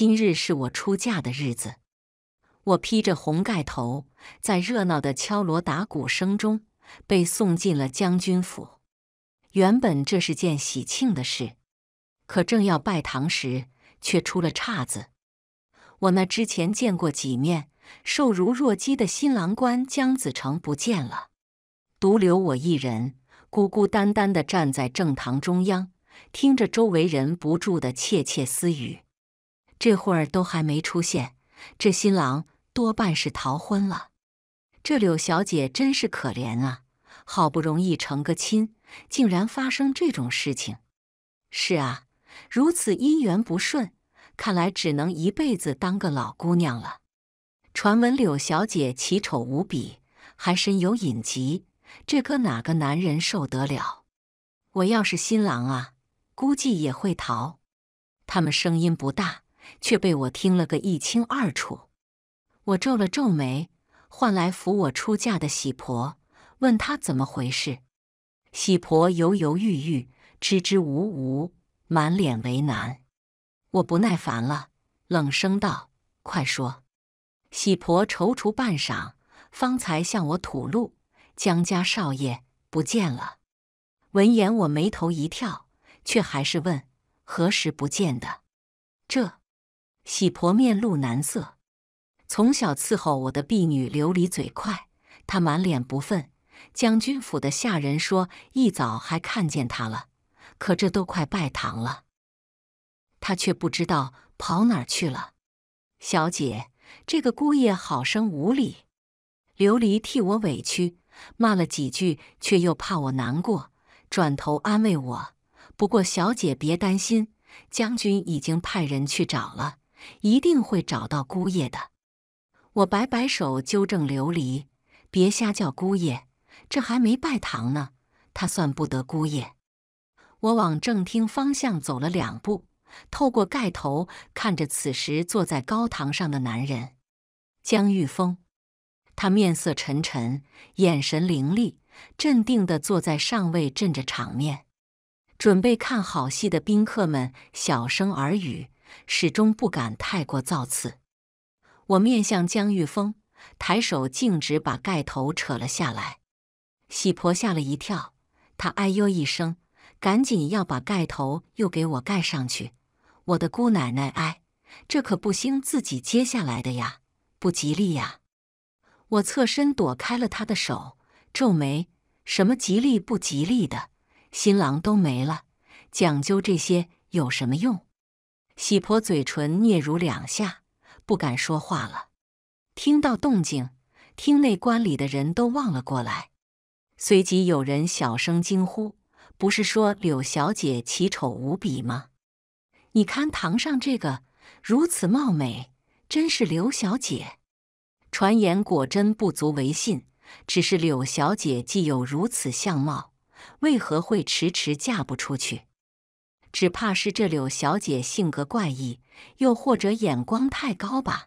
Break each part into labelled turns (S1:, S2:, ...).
S1: 今日是我出嫁的日子，我披着红盖头，在热闹的敲锣打鼓声中被送进了将军府。原本这是件喜庆的事，可正要拜堂时，却出了岔子。我那之前见过几面、瘦如弱鸡的新郎官姜子成不见了，独留我一人孤孤单单的站在正堂中央，听着周围人不住的窃窃私语。这会儿都还没出现，这新郎多半是逃婚了。这柳小姐真是可怜啊，好不容易成个亲，竟然发生这种事情。是啊，如此姻缘不顺，看来只能一辈子当个老姑娘了。传闻柳小姐奇丑无比，还身有隐疾，这可哪个男人受得了？我要是新郎啊，估计也会逃。他们声音不大。却被我听了个一清二楚。我皱了皱眉，唤来扶我出嫁的喜婆，问她怎么回事。喜婆犹犹豫豫、支支吾吾，满脸为难。我不耐烦了，冷声道：“快说！”喜婆踌躇半晌，方才向我吐露：“江家少爷不见了。”闻言，我眉头一跳，却还是问：“何时不见的？”这。喜婆面露难色，从小伺候我的婢女琉璃嘴快，她满脸不忿。将军府的下人说，一早还看见她了，可这都快拜堂了，她却不知道跑哪儿去了。小姐，这个姑爷好生无礼。琉璃替我委屈，骂了几句，却又怕我难过，转头安慰我。不过小姐别担心，将军已经派人去找了。一定会找到姑爷的。我摆摆手，纠正琉璃：“别瞎叫姑爷，这还没拜堂呢，他算不得姑爷。”我往正厅方向走了两步，透过盖头看着此时坐在高堂上的男人江玉峰。他面色沉沉，眼神凌厉，镇定地坐在上位，镇着场面。准备看好戏的宾客们小声耳语。始终不敢太过造次。我面向江玉峰，抬手径直把盖头扯了下来。喜婆吓了一跳，她哎呦一声，赶紧要把盖头又给我盖上去。我的姑奶奶，哎，这可不兴自己揭下来的呀，不吉利呀！我侧身躲开了她的手，皱眉：“什么吉利不吉利的？新郎都没了，讲究这些有什么用？”喜婆嘴唇嗫嚅两下，不敢说话了。听到动静，厅内观礼的人都望了过来。随即有人小声惊呼：“不是说柳小姐奇丑无比吗？你看堂上这个如此貌美，真是柳小姐！传言果真不足为信。只是柳小姐既有如此相貌，为何会迟迟嫁不出去？”只怕是这柳小姐性格怪异，又或者眼光太高吧。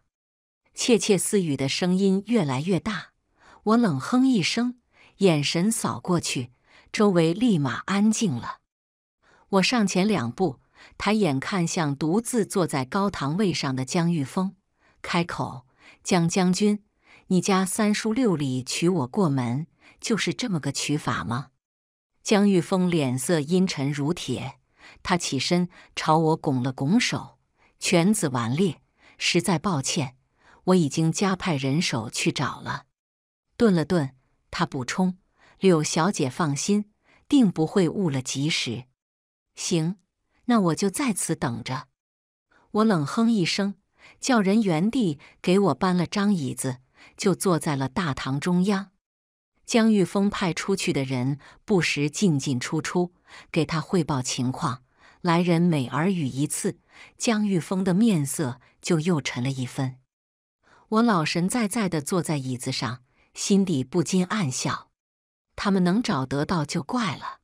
S1: 窃窃私语的声音越来越大，我冷哼一声，眼神扫过去，周围立马安静了。我上前两步，抬眼看向独自坐在高堂位上的江玉峰，开口：“江将军，你家三叔六里娶我过门，就是这么个娶法吗？”江玉峰脸色阴沉如铁。他起身朝我拱了拱手，犬子顽劣，实在抱歉。我已经加派人手去找了。顿了顿，他补充：“柳小姐放心，定不会误了吉时。”行，那我就在此等着。我冷哼一声，叫人原地给我搬了张椅子，就坐在了大堂中央。江玉峰派出去的人不时进进出出，给他汇报情况。来人每耳语一次，江玉峰的面色就又沉了一分。我老神在在的坐在椅子上，心底不禁暗笑：他们能找得到就怪了。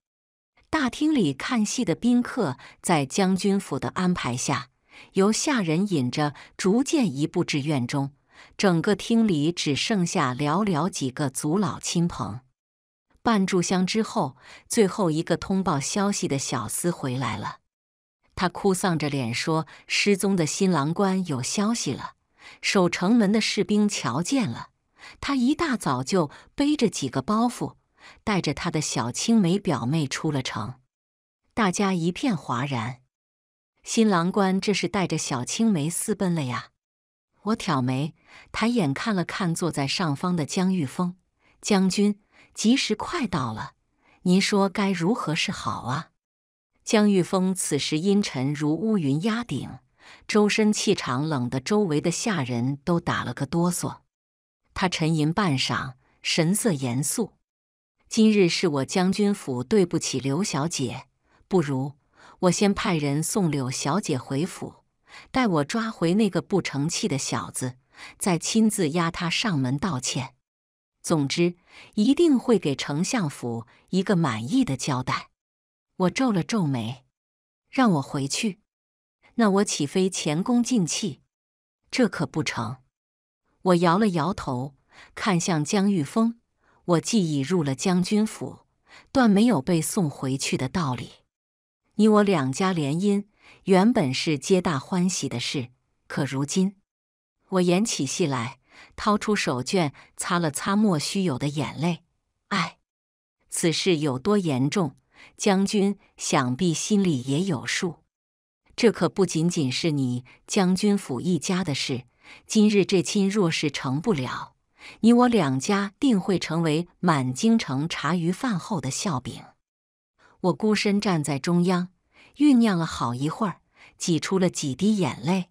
S1: 大厅里看戏的宾客，在将军府的安排下，由下人引着，逐渐移步至院中。整个厅里只剩下寥寥几个族老亲朋。半炷香之后，最后一个通报消息的小厮回来了。他哭丧着脸说：“失踪的新郎官有消息了，守城门的士兵瞧见了，他一大早就背着几个包袱，带着他的小青梅表妹出了城。”大家一片哗然。新郎官这是带着小青梅私奔了呀！我挑眉，抬眼看了看坐在上方的江玉峰将军，吉时快到了，您说该如何是好啊？江玉峰此时阴沉如乌云压顶，周身气场冷得周围的下人都打了个哆嗦。他沉吟半晌，神色严肃：“今日是我将军府对不起刘小姐，不如我先派人送柳小姐回府，待我抓回那个不成器的小子，再亲自押他上门道歉。总之，一定会给丞相府一个满意的交代。”我皱了皱眉，让我回去，那我岂非前功尽弃？这可不成！我摇了摇头，看向江玉峰。我既已入了将军府，断没有被送回去的道理。你我两家联姻，原本是皆大欢喜的事，可如今，我演起戏来，掏出手绢擦了擦莫须有的眼泪。唉，此事有多严重？将军想必心里也有数，这可不仅仅是你将军府一家的事。今日这亲若是成不了，你我两家定会成为满京城茶余饭后的笑柄。我孤身站在中央，酝酿了好一会儿，挤出了几滴眼泪。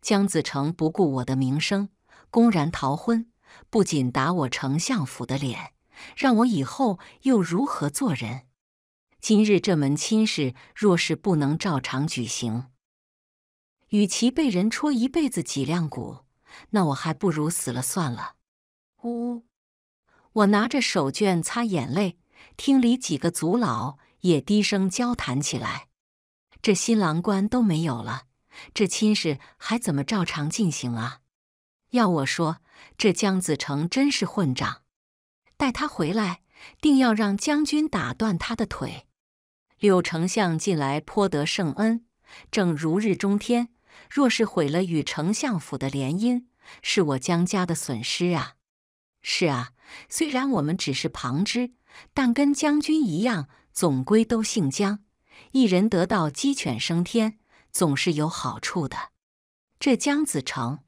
S1: 江子成不顾我的名声，公然逃婚，不仅打我丞相府的脸，让我以后又如何做人？今日这门亲事若是不能照常举行，与其被人戳一辈子脊梁骨，那我还不如死了算了。呜！我拿着手绢擦眼泪，厅里几个族老也低声交谈起来。这新郎官都没有了，这亲事还怎么照常进行啊？要我说，这江子成真是混账，待他回来，定要让将军打断他的腿。柳丞相近来颇得圣恩，正如日中天。若是毁了与丞相府的联姻，是我江家的损失啊！是啊，虽然我们只是旁支，但跟将军一样，总归都姓江。一人得道，鸡犬升天，总是有好处的。这姜子城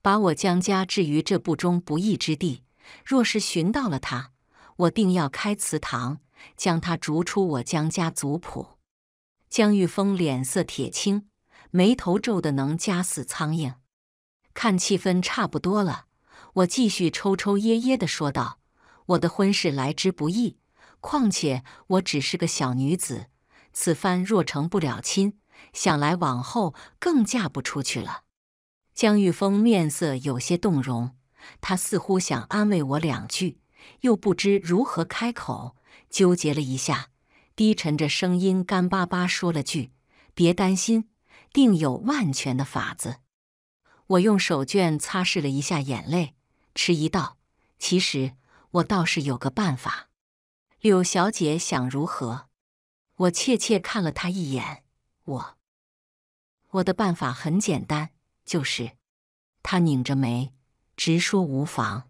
S1: 把我江家置于这不忠不义之地，若是寻到了他，我定要开祠堂。将他逐出我江家族谱。江玉峰脸色铁青，眉头皱得能夹死苍蝇。看气氛差不多了，我继续抽抽噎噎地说道：“我的婚事来之不易，况且我只是个小女子，此番若成不了亲，想来往后更嫁不出去了。”江玉峰面色有些动容，他似乎想安慰我两句，又不知如何开口。纠结了一下，低沉着声音，干巴巴说了句：“别担心，定有万全的法子。”我用手绢擦拭了一下眼泪，迟疑道：“其实我倒是有个办法。”柳小姐想如何？我怯怯看了她一眼。我，我的办法很简单，就是……她拧着眉，直说无妨。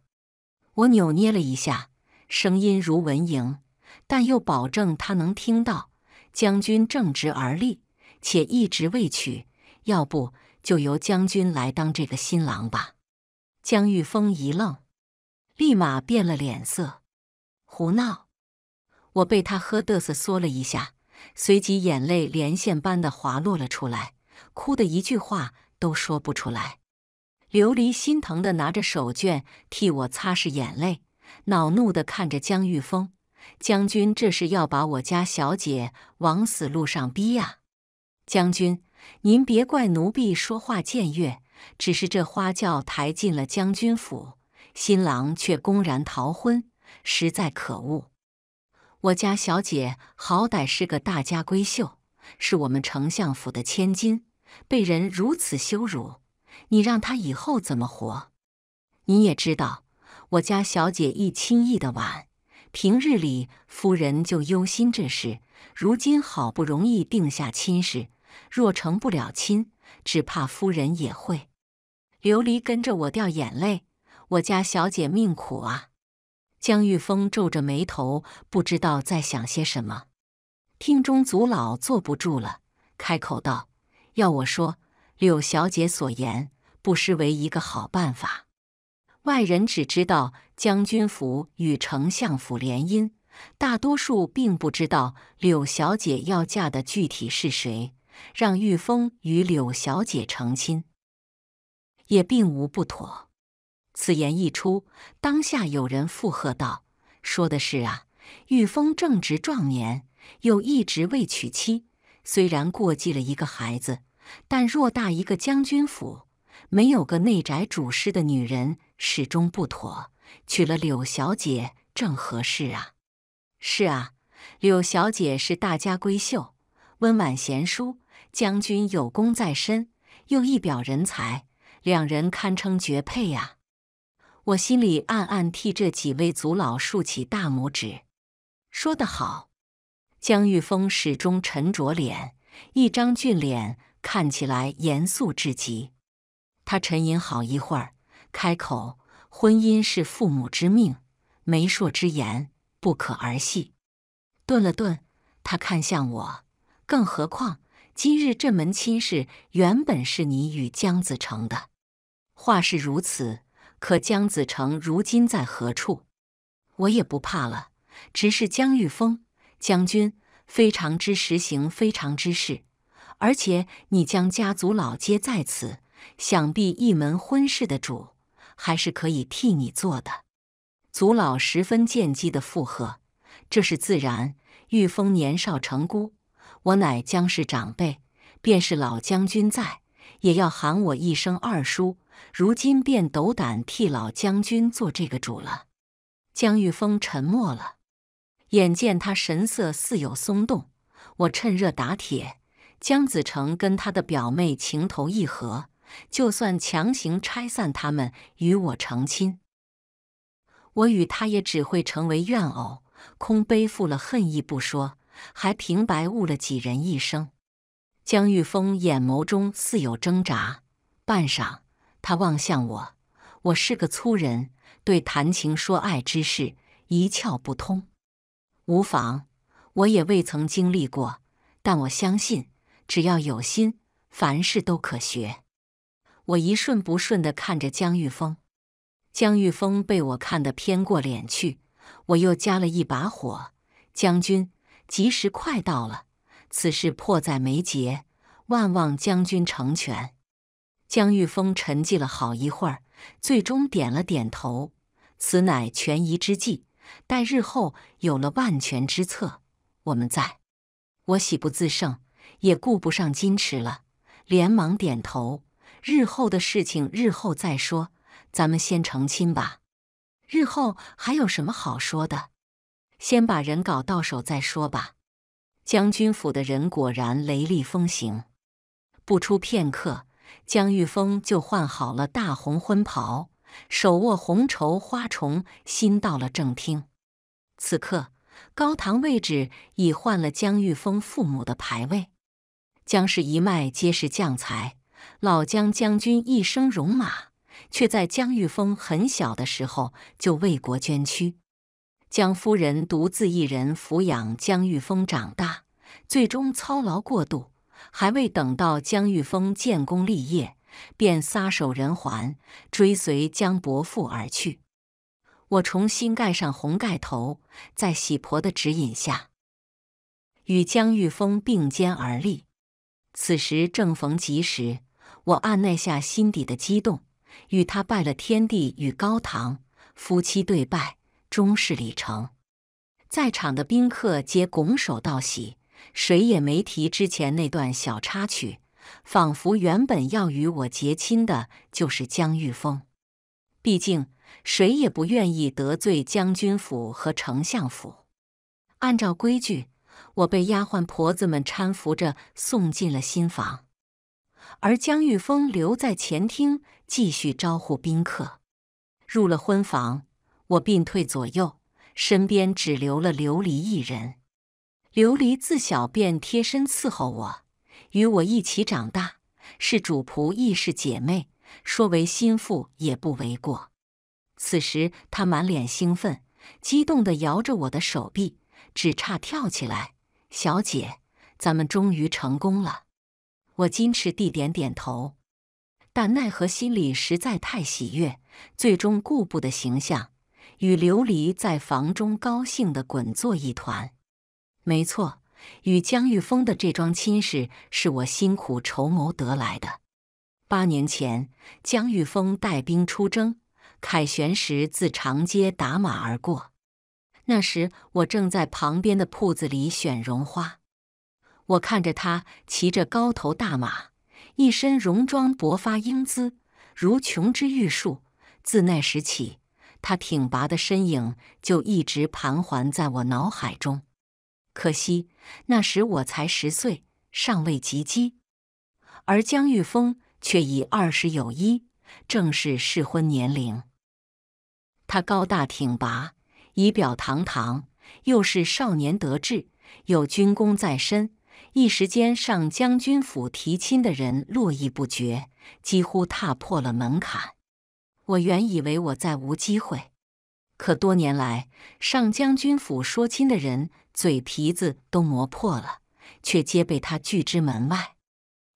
S1: 我扭捏了一下，声音如蚊蝇。但又保证他能听到。将军正直而立，且一直未娶，要不就由将军来当这个新郎吧。江玉峰一愣，立马变了脸色，胡闹！我被他呵得瑟缩了一下，随即眼泪连线般的滑落了出来，哭的一句话都说不出来。琉璃心疼的拿着手绢替我擦拭眼泪，恼怒的看着江玉峰。将军，这是要把我家小姐往死路上逼啊！将军，您别怪奴婢说话僭越，只是这花轿抬进了将军府，新郎却公然逃婚，实在可恶。我家小姐好歹是个大家闺秀，是我们丞相府的千金，被人如此羞辱，你让她以后怎么活？你也知道，我家小姐一轻易的晚。平日里，夫人就忧心这事。如今好不容易定下亲事，若成不了亲，只怕夫人也会。琉璃跟着我掉眼泪，我家小姐命苦啊！江玉峰皱着眉头，不知道在想些什么。厅中族老坐不住了，开口道：“要我说，柳小姐所言不失为一个好办法。外人只知道。”将军府与丞相府联姻，大多数并不知道柳小姐要嫁的具体是谁。让玉峰与柳小姐成亲，也并无不妥。此言一出，当下有人附和道：“说的是啊，玉峰正值壮年，又一直未娶妻，虽然过继了一个孩子，但偌大一个将军府，没有个内宅主事的女人，始终不妥。”娶了柳小姐正合适啊！是啊，柳小姐是大家闺秀，温婉贤淑，将军有功在身，又一表人才，两人堪称绝配啊！我心里暗暗替这几位族老竖起大拇指。说得好，江玉峰始终沉着脸，一张俊脸看起来严肃至极。他沉吟好一会儿，开口。婚姻是父母之命，媒妁之言，不可儿戏。顿了顿，他看向我。更何况，今日这门亲事原本是你与姜子成的。话是如此，可姜子成如今在何处？我也不怕了，只是姜玉峰将军，非常之时行非常之事。而且你将家族老街在此，想必一门婚事的主。还是可以替你做的，族老十分见机的附和。这是自然。玉峰年少成孤，我乃江氏长辈，便是老将军在，也要喊我一声二叔。如今便斗胆替老将军做这个主了。江玉峰沉默了，眼见他神色似有松动，我趁热打铁：江子成跟他的表妹情投意合。就算强行拆散他们与我成亲，我与他也只会成为怨偶，空背负了恨意不说，还平白误了几人一生。江玉峰眼眸中似有挣扎，半晌，他望向我。我是个粗人，对谈情说爱之事一窍不通。无妨，我也未曾经历过，但我相信，只要有心，凡事都可学。我一顺不顺地看着江玉峰，江玉峰被我看得偏过脸去。我又加了一把火：“将军，吉时快到了，此事迫在眉睫，万望将军成全。”江玉峰沉寂了好一会儿，最终点了点头：“此乃权宜之计，待日后有了万全之策，我们再。”我喜不自胜，也顾不上矜持了，连忙点头。日后的事情，日后再说。咱们先成亲吧。日后还有什么好说的？先把人搞到手再说吧。将军府的人果然雷厉风行，不出片刻，江玉峰就换好了大红婚袍，手握红绸花重，新到了正厅。此刻，高堂位置已换了江玉峰父母的牌位。江氏一脉皆是将才。老江将军一生戎马，却在江玉峰很小的时候就为国捐躯。江夫人独自一人抚养江玉峰长大，最终操劳过度，还未等到江玉峰建功立业，便撒手人寰，追随江伯父而去。我重新盖上红盖头，在喜婆的指引下，与江玉峰并肩而立。此时正逢吉时。我按捺下心底的激动，与他拜了天地与高堂，夫妻对拜，终是礼成。在场的宾客皆拱手道喜，谁也没提之前那段小插曲，仿佛原本要与我结亲的就是江玉峰。毕竟谁也不愿意得罪将军府和丞相府。按照规矩，我被丫鬟婆子们搀扶着送进了新房。而江玉峰留在前厅继续招呼宾客，入了婚房，我并退左右，身边只留了琉璃一人。琉璃自小便贴身伺候我，与我一起长大，是主仆亦是姐妹，说为心腹也不为过。此时她满脸兴奋，激动地摇着我的手臂，只差跳起来：“小姐，咱们终于成功了！”我矜持地点点头，但奈何心里实在太喜悦，最终顾不得形象，与琉璃在房中高兴地滚作一团。没错，与江玉峰的这桩亲事是我辛苦筹谋得来的。八年前，江玉峰带兵出征，凯旋时自长街打马而过，那时我正在旁边的铺子里选绒花。我看着他骑着高头大马，一身戎装，勃发英姿，如琼枝玉树。自那时起，他挺拔的身影就一直盘桓在我脑海中。可惜那时我才十岁，尚未及笄，而江玉峰却已二十有一，正是适婚年龄。他高大挺拔，仪表堂堂，又是少年得志，有军功在身。一时间，上将军府提亲的人络绎不绝，几乎踏破了门槛。我原以为我再无机会，可多年来上将军府说亲的人嘴皮子都磨破了，却皆被他拒之门外。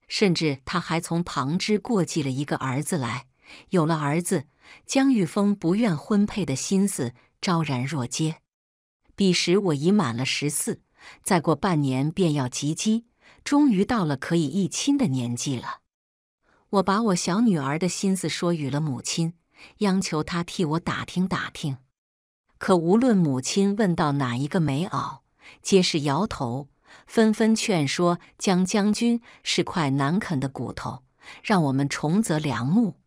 S1: 甚至他还从旁支过继了一个儿子来，有了儿子，江玉峰不愿婚配的心思昭然若揭。彼时我已满了十四。再过半年便要及笄，终于到了可以议亲的年纪了。我把我小女儿的心思说与了母亲，央求她替我打听打听。可无论母亲问到哪一个梅袄，皆是摇头，纷纷劝说江将军是块难啃的骨头，让我们重择良木。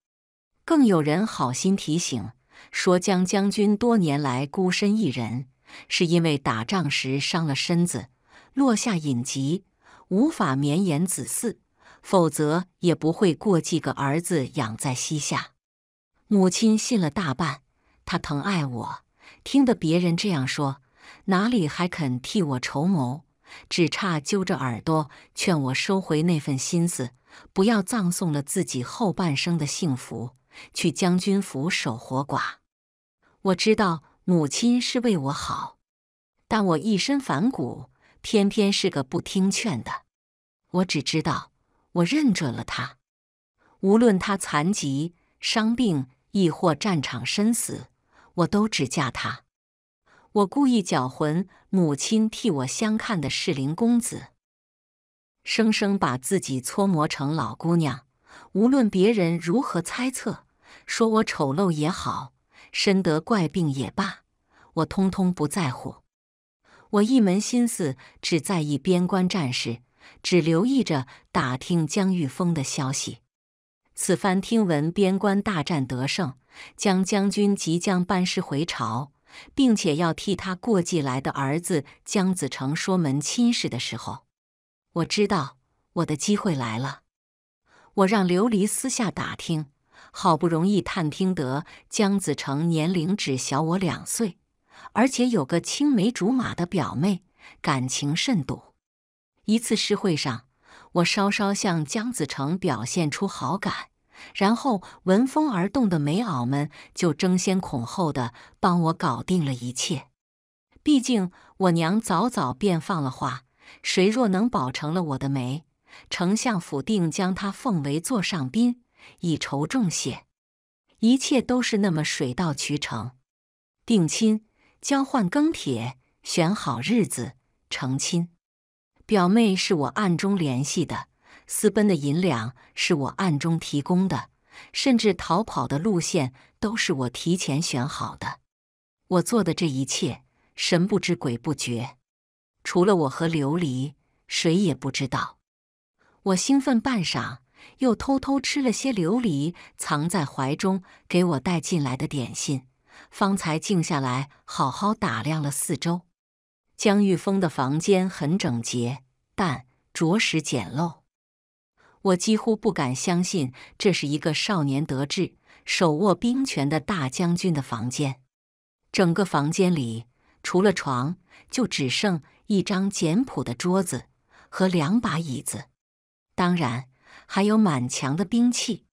S1: 更有人好心提醒，说江将军多年来孤身一人。是因为打仗时伤了身子，落下隐疾，无法绵延子嗣，否则也不会过继个儿子养在膝下。母亲信了大半，她疼爱我，听得别人这样说，哪里还肯替我筹谋？只差揪着耳朵劝我收回那份心思，不要葬送了自己后半生的幸福，去将军府守活寡。我知道。母亲是为我好，但我一身反骨，偏偏是个不听劝的。我只知道，我认准了他，无论他残疾、伤病，亦或战场身死，我都只嫁他。我故意搅浑母亲替我相看的适龄公子，生生把自己搓磨成老姑娘。无论别人如何猜测，说我丑陋也好。身得怪病也罢，我通通不在乎。我一门心思只在意边关战事，只留意着打听江玉峰的消息。此番听闻边关大战得胜，江将军即将班师回朝，并且要替他过继来的儿子江子成说门亲事的时候，我知道我的机会来了。我让琉璃私下打听。好不容易探听得江子成年龄只小我两岁，而且有个青梅竹马的表妹，感情甚笃。一次诗会上，我稍稍向江子成表现出好感，然后闻风而动的梅媪们就争先恐后的帮我搞定了一切。毕竟我娘早早便放了话，谁若能保成了我的媒，丞相府定将他奉为座上宾。以酬重谢，一切都是那么水到渠成。定亲、交换庚帖、选好日子、成亲，表妹是我暗中联系的，私奔的银两是我暗中提供的，甚至逃跑的路线都是我提前选好的。我做的这一切，神不知鬼不觉，除了我和琉璃，谁也不知道。我兴奋半晌。又偷偷吃了些琉璃，藏在怀中给我带进来的点心。方才静下来，好好打量了四周。江玉峰的房间很整洁，但着实简陋。我几乎不敢相信，这是一个少年得志、手握兵权的大将军的房间。整个房间里，除了床，就只剩一张简朴的桌子和两把椅子。当然。还有满墙的兵器，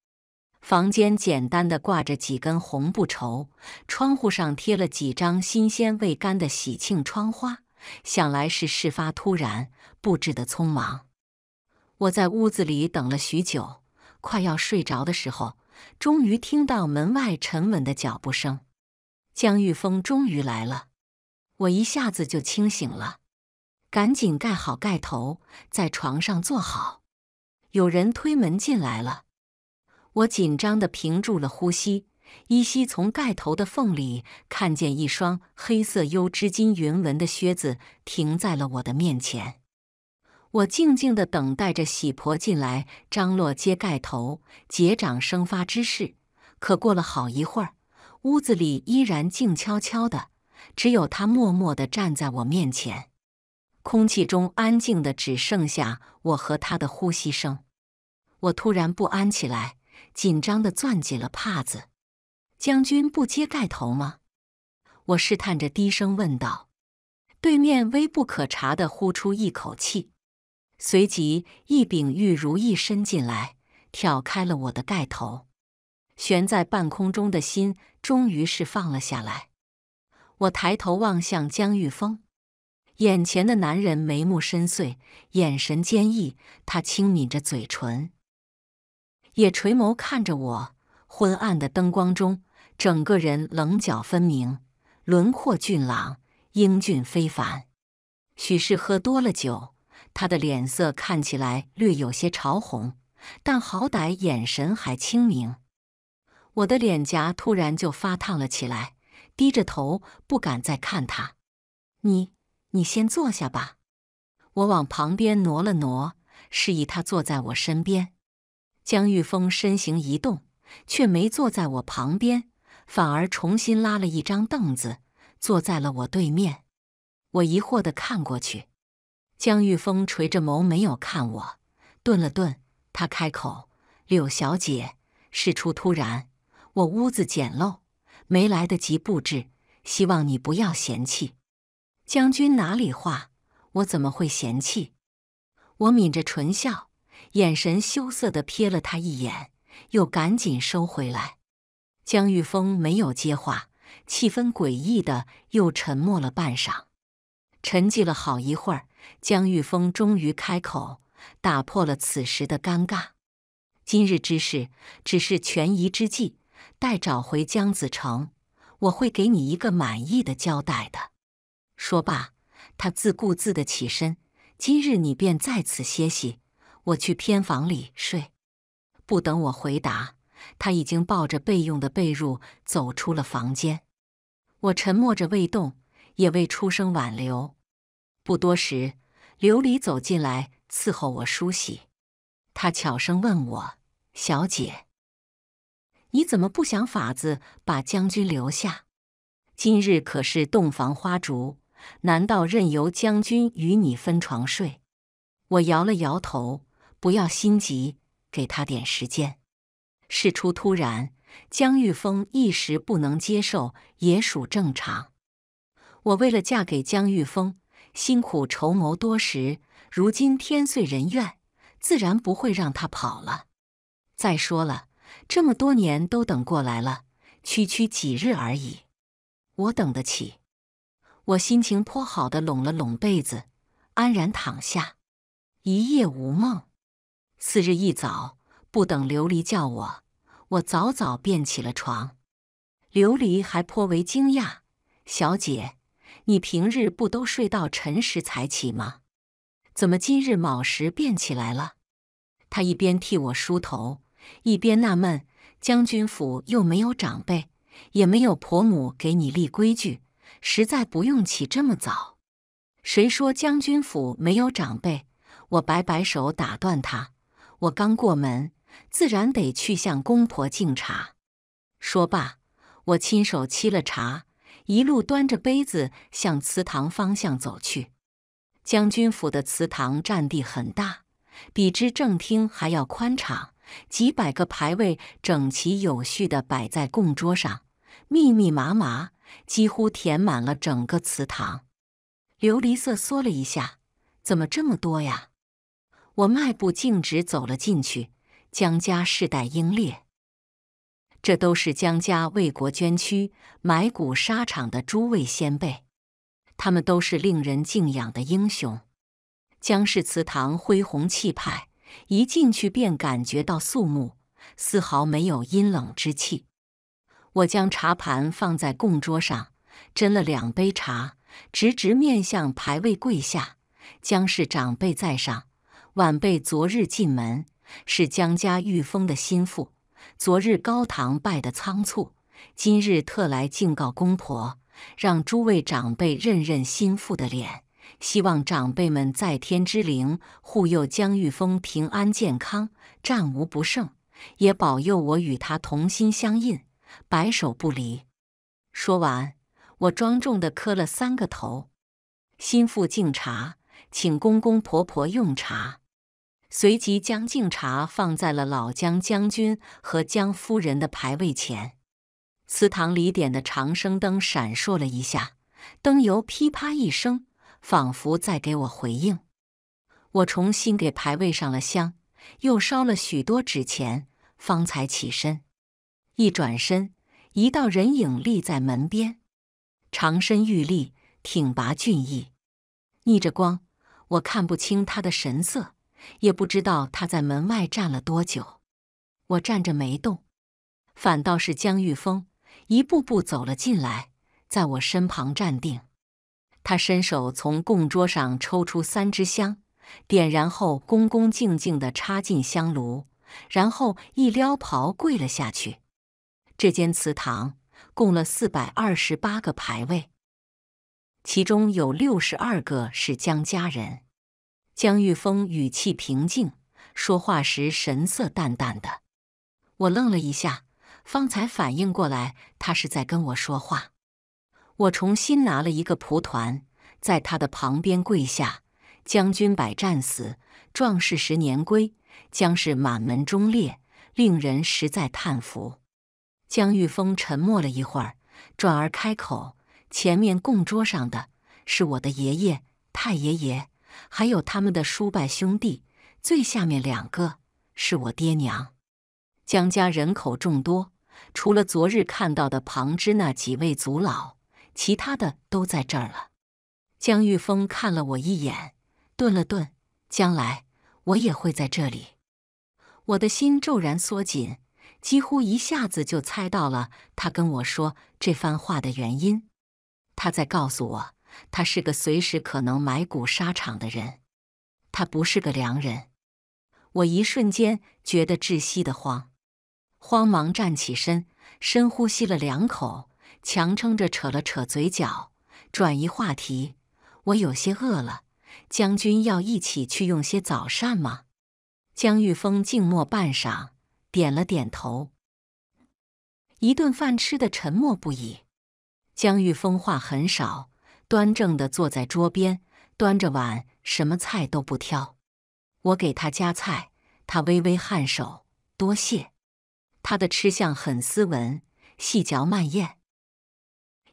S1: 房间简单的挂着几根红布绸，窗户上贴了几张新鲜未干的喜庆窗花，想来是事发突然，布置的匆忙。我在屋子里等了许久，快要睡着的时候，终于听到门外沉稳的脚步声，江玉峰终于来了，我一下子就清醒了，赶紧盖好盖头，在床上坐好。有人推门进来了，我紧张的屏住了呼吸，依稀从盖头的缝里看见一双黑色幽织金云纹的靴子停在了我的面前。我静静的等待着喜婆进来张罗揭盖头、结掌生发之事，可过了好一会儿，屋子里依然静悄悄的，只有她默默的站在我面前。空气中安静的只剩下我和他的呼吸声，我突然不安起来，紧张的攥紧了帕子。将军不揭盖头吗？我试探着低声问道。对面微不可察的呼出一口气，随即一柄玉如意伸进来，挑开了我的盖头。悬在半空中的心终于是放了下来。我抬头望向江玉峰。眼前的男人眉目深邃，眼神坚毅。他轻抿着嘴唇，也垂眸看着我。昏暗的灯光中，整个人棱角分明，轮廓俊朗，英俊非凡。许是喝多了酒，他的脸色看起来略有些潮红，但好歹眼神还清明。我的脸颊突然就发烫了起来，低着头不敢再看他。你。你先坐下吧，我往旁边挪了挪，示意他坐在我身边。江玉峰身形一动，却没坐在我旁边，反而重新拉了一张凳子，坐在了我对面。我疑惑的看过去，江玉峰垂着眸，没有看我。顿了顿，他开口：“柳小姐，事出突然，我屋子简陋，没来得及布置，希望你不要嫌弃。”将军哪里话？我怎么会嫌弃？我抿着唇笑，眼神羞涩的瞥了他一眼，又赶紧收回来。江玉峰没有接话，气氛诡异的又沉默了半晌。沉寂了好一会儿，江玉峰终于开口，打破了此时的尴尬。今日之事只是权宜之计，待找回江子成，我会给你一个满意的交代的。说罢，他自顾自地起身。今日你便在此歇息，我去偏房里睡。不等我回答，他已经抱着备用的被褥走出了房间。我沉默着未动，也未出声挽留。不多时，琉璃走进来伺候我梳洗。他悄声问我：“小姐，你怎么不想法子把将军留下？今日可是洞房花烛？”难道任由将军与你分床睡？我摇了摇头，不要心急，给他点时间。事出突然，江玉峰一时不能接受也属正常。我为了嫁给江玉峰，辛苦筹谋多时，如今天遂人愿，自然不会让他跑了。再说了，这么多年都等过来了，区区几日而已，我等得起。我心情颇好的拢了拢被子，安然躺下，一夜无梦。次日一早，不等琉璃叫我，我早早便起了床。琉璃还颇为惊讶：“小姐，你平日不都睡到辰时才起吗？怎么今日卯时便起来了？”她一边替我梳头，一边纳闷：“将军府又没有长辈，也没有婆母给你立规矩。”实在不用起这么早。谁说将军府没有长辈？我摆摆手打断他。我刚过门，自然得去向公婆敬茶。说罢，我亲手沏了茶，一路端着杯子向祠堂方向走去。将军府的祠堂占地很大，比之正厅还要宽敞，几百个牌位整齐有序地摆在供桌上，密密麻麻。几乎填满了整个祠堂。琉璃色缩了一下，怎么这么多呀？我迈步径直走了进去。江家世代英烈，这都是江家为国捐躯、埋骨沙场的诸位先辈，他们都是令人敬仰的英雄。江氏祠堂恢宏气派，一进去便感觉到肃穆，丝毫没有阴冷之气。我将茶盘放在供桌上，斟了两杯茶，直直面向牌位跪下：“姜氏长辈在上，晚辈昨日进门，是江家玉峰的心腹。昨日高堂拜得仓促，今日特来敬告公婆，让诸位长辈认认心腹的脸。希望长辈们在天之灵护佑江玉峰平安健康，战无不胜，也保佑我与他同心相印。”白首不离。说完，我庄重的磕了三个头。心腹敬茶，请公公婆婆用茶，随即将敬茶放在了老姜将军和姜夫人的牌位前。祠堂里点的长生灯闪烁了一下，灯油噼啪一声，仿佛在给我回应。我重新给牌位上了香，又烧了许多纸钱，方才起身。一转身，一道人影立在门边，长身玉立，挺拔俊逸。逆着光，我看不清他的神色，也不知道他在门外站了多久。我站着没动，反倒是江玉峰一步步走了进来，在我身旁站定。他伸手从供桌上抽出三支香，点燃后恭恭敬敬的插进香炉，然后一撩袍跪了下去。这间祠堂供了四百二十八个牌位，其中有六十二个是江家人。江玉峰语气平静，说话时神色淡淡的。我愣了一下，方才反应过来，他是在跟我说话。我重新拿了一个蒲团，在他的旁边跪下。将军百战死，壮士十年归。江氏满门忠烈，令人实在叹服。江玉峰沉默了一会儿，转而开口：“前面供桌上的，是我的爷爷、太爷爷，还有他们的叔伯兄弟。最下面两个，是我爹娘。江家人口众多，除了昨日看到的旁支那几位族老，其他的都在这儿了。”江玉峰看了我一眼，顿了顿：“将来我也会在这里。”我的心骤然缩紧。几乎一下子就猜到了他跟我说这番话的原因，他在告诉我，他是个随时可能埋骨沙场的人，他不是个良人。我一瞬间觉得窒息的慌，慌忙站起身，深呼吸了两口，强撑着扯了扯嘴角，转移话题。我有些饿了，将军要一起去用些早膳吗？江玉峰静默半晌。点了点头，一顿饭吃的沉默不已。江玉峰话很少，端正的坐在桌边，端着碗，什么菜都不挑。我给他夹菜，他微微颔首，多谢。他的吃相很斯文，细嚼慢咽，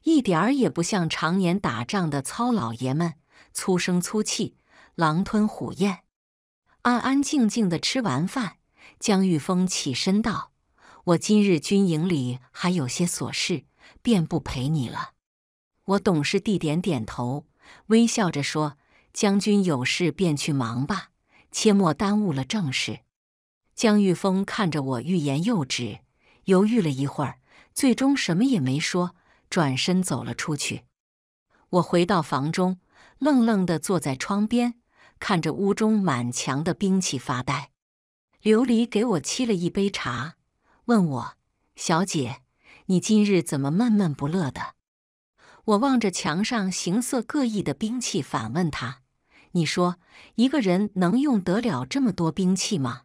S1: 一点儿也不像常年打仗的糙老爷们，粗声粗气，狼吞虎咽。安安静静的吃完饭。江玉峰起身道：“我今日军营里还有些琐事，便不陪你了。”我懂事地点点头，微笑着说：“将军有事便去忙吧，切莫耽误了正事。”江玉峰看着我，欲言又止，犹豫了一会儿，最终什么也没说，转身走了出去。我回到房中，愣愣的坐在窗边，看着屋中满墙的兵器发呆。琉璃给我沏了一杯茶，问我：“小姐，你今日怎么闷闷不乐的？”我望着墙上形色各异的兵器，反问她：“你说，一个人能用得了这么多兵器吗？”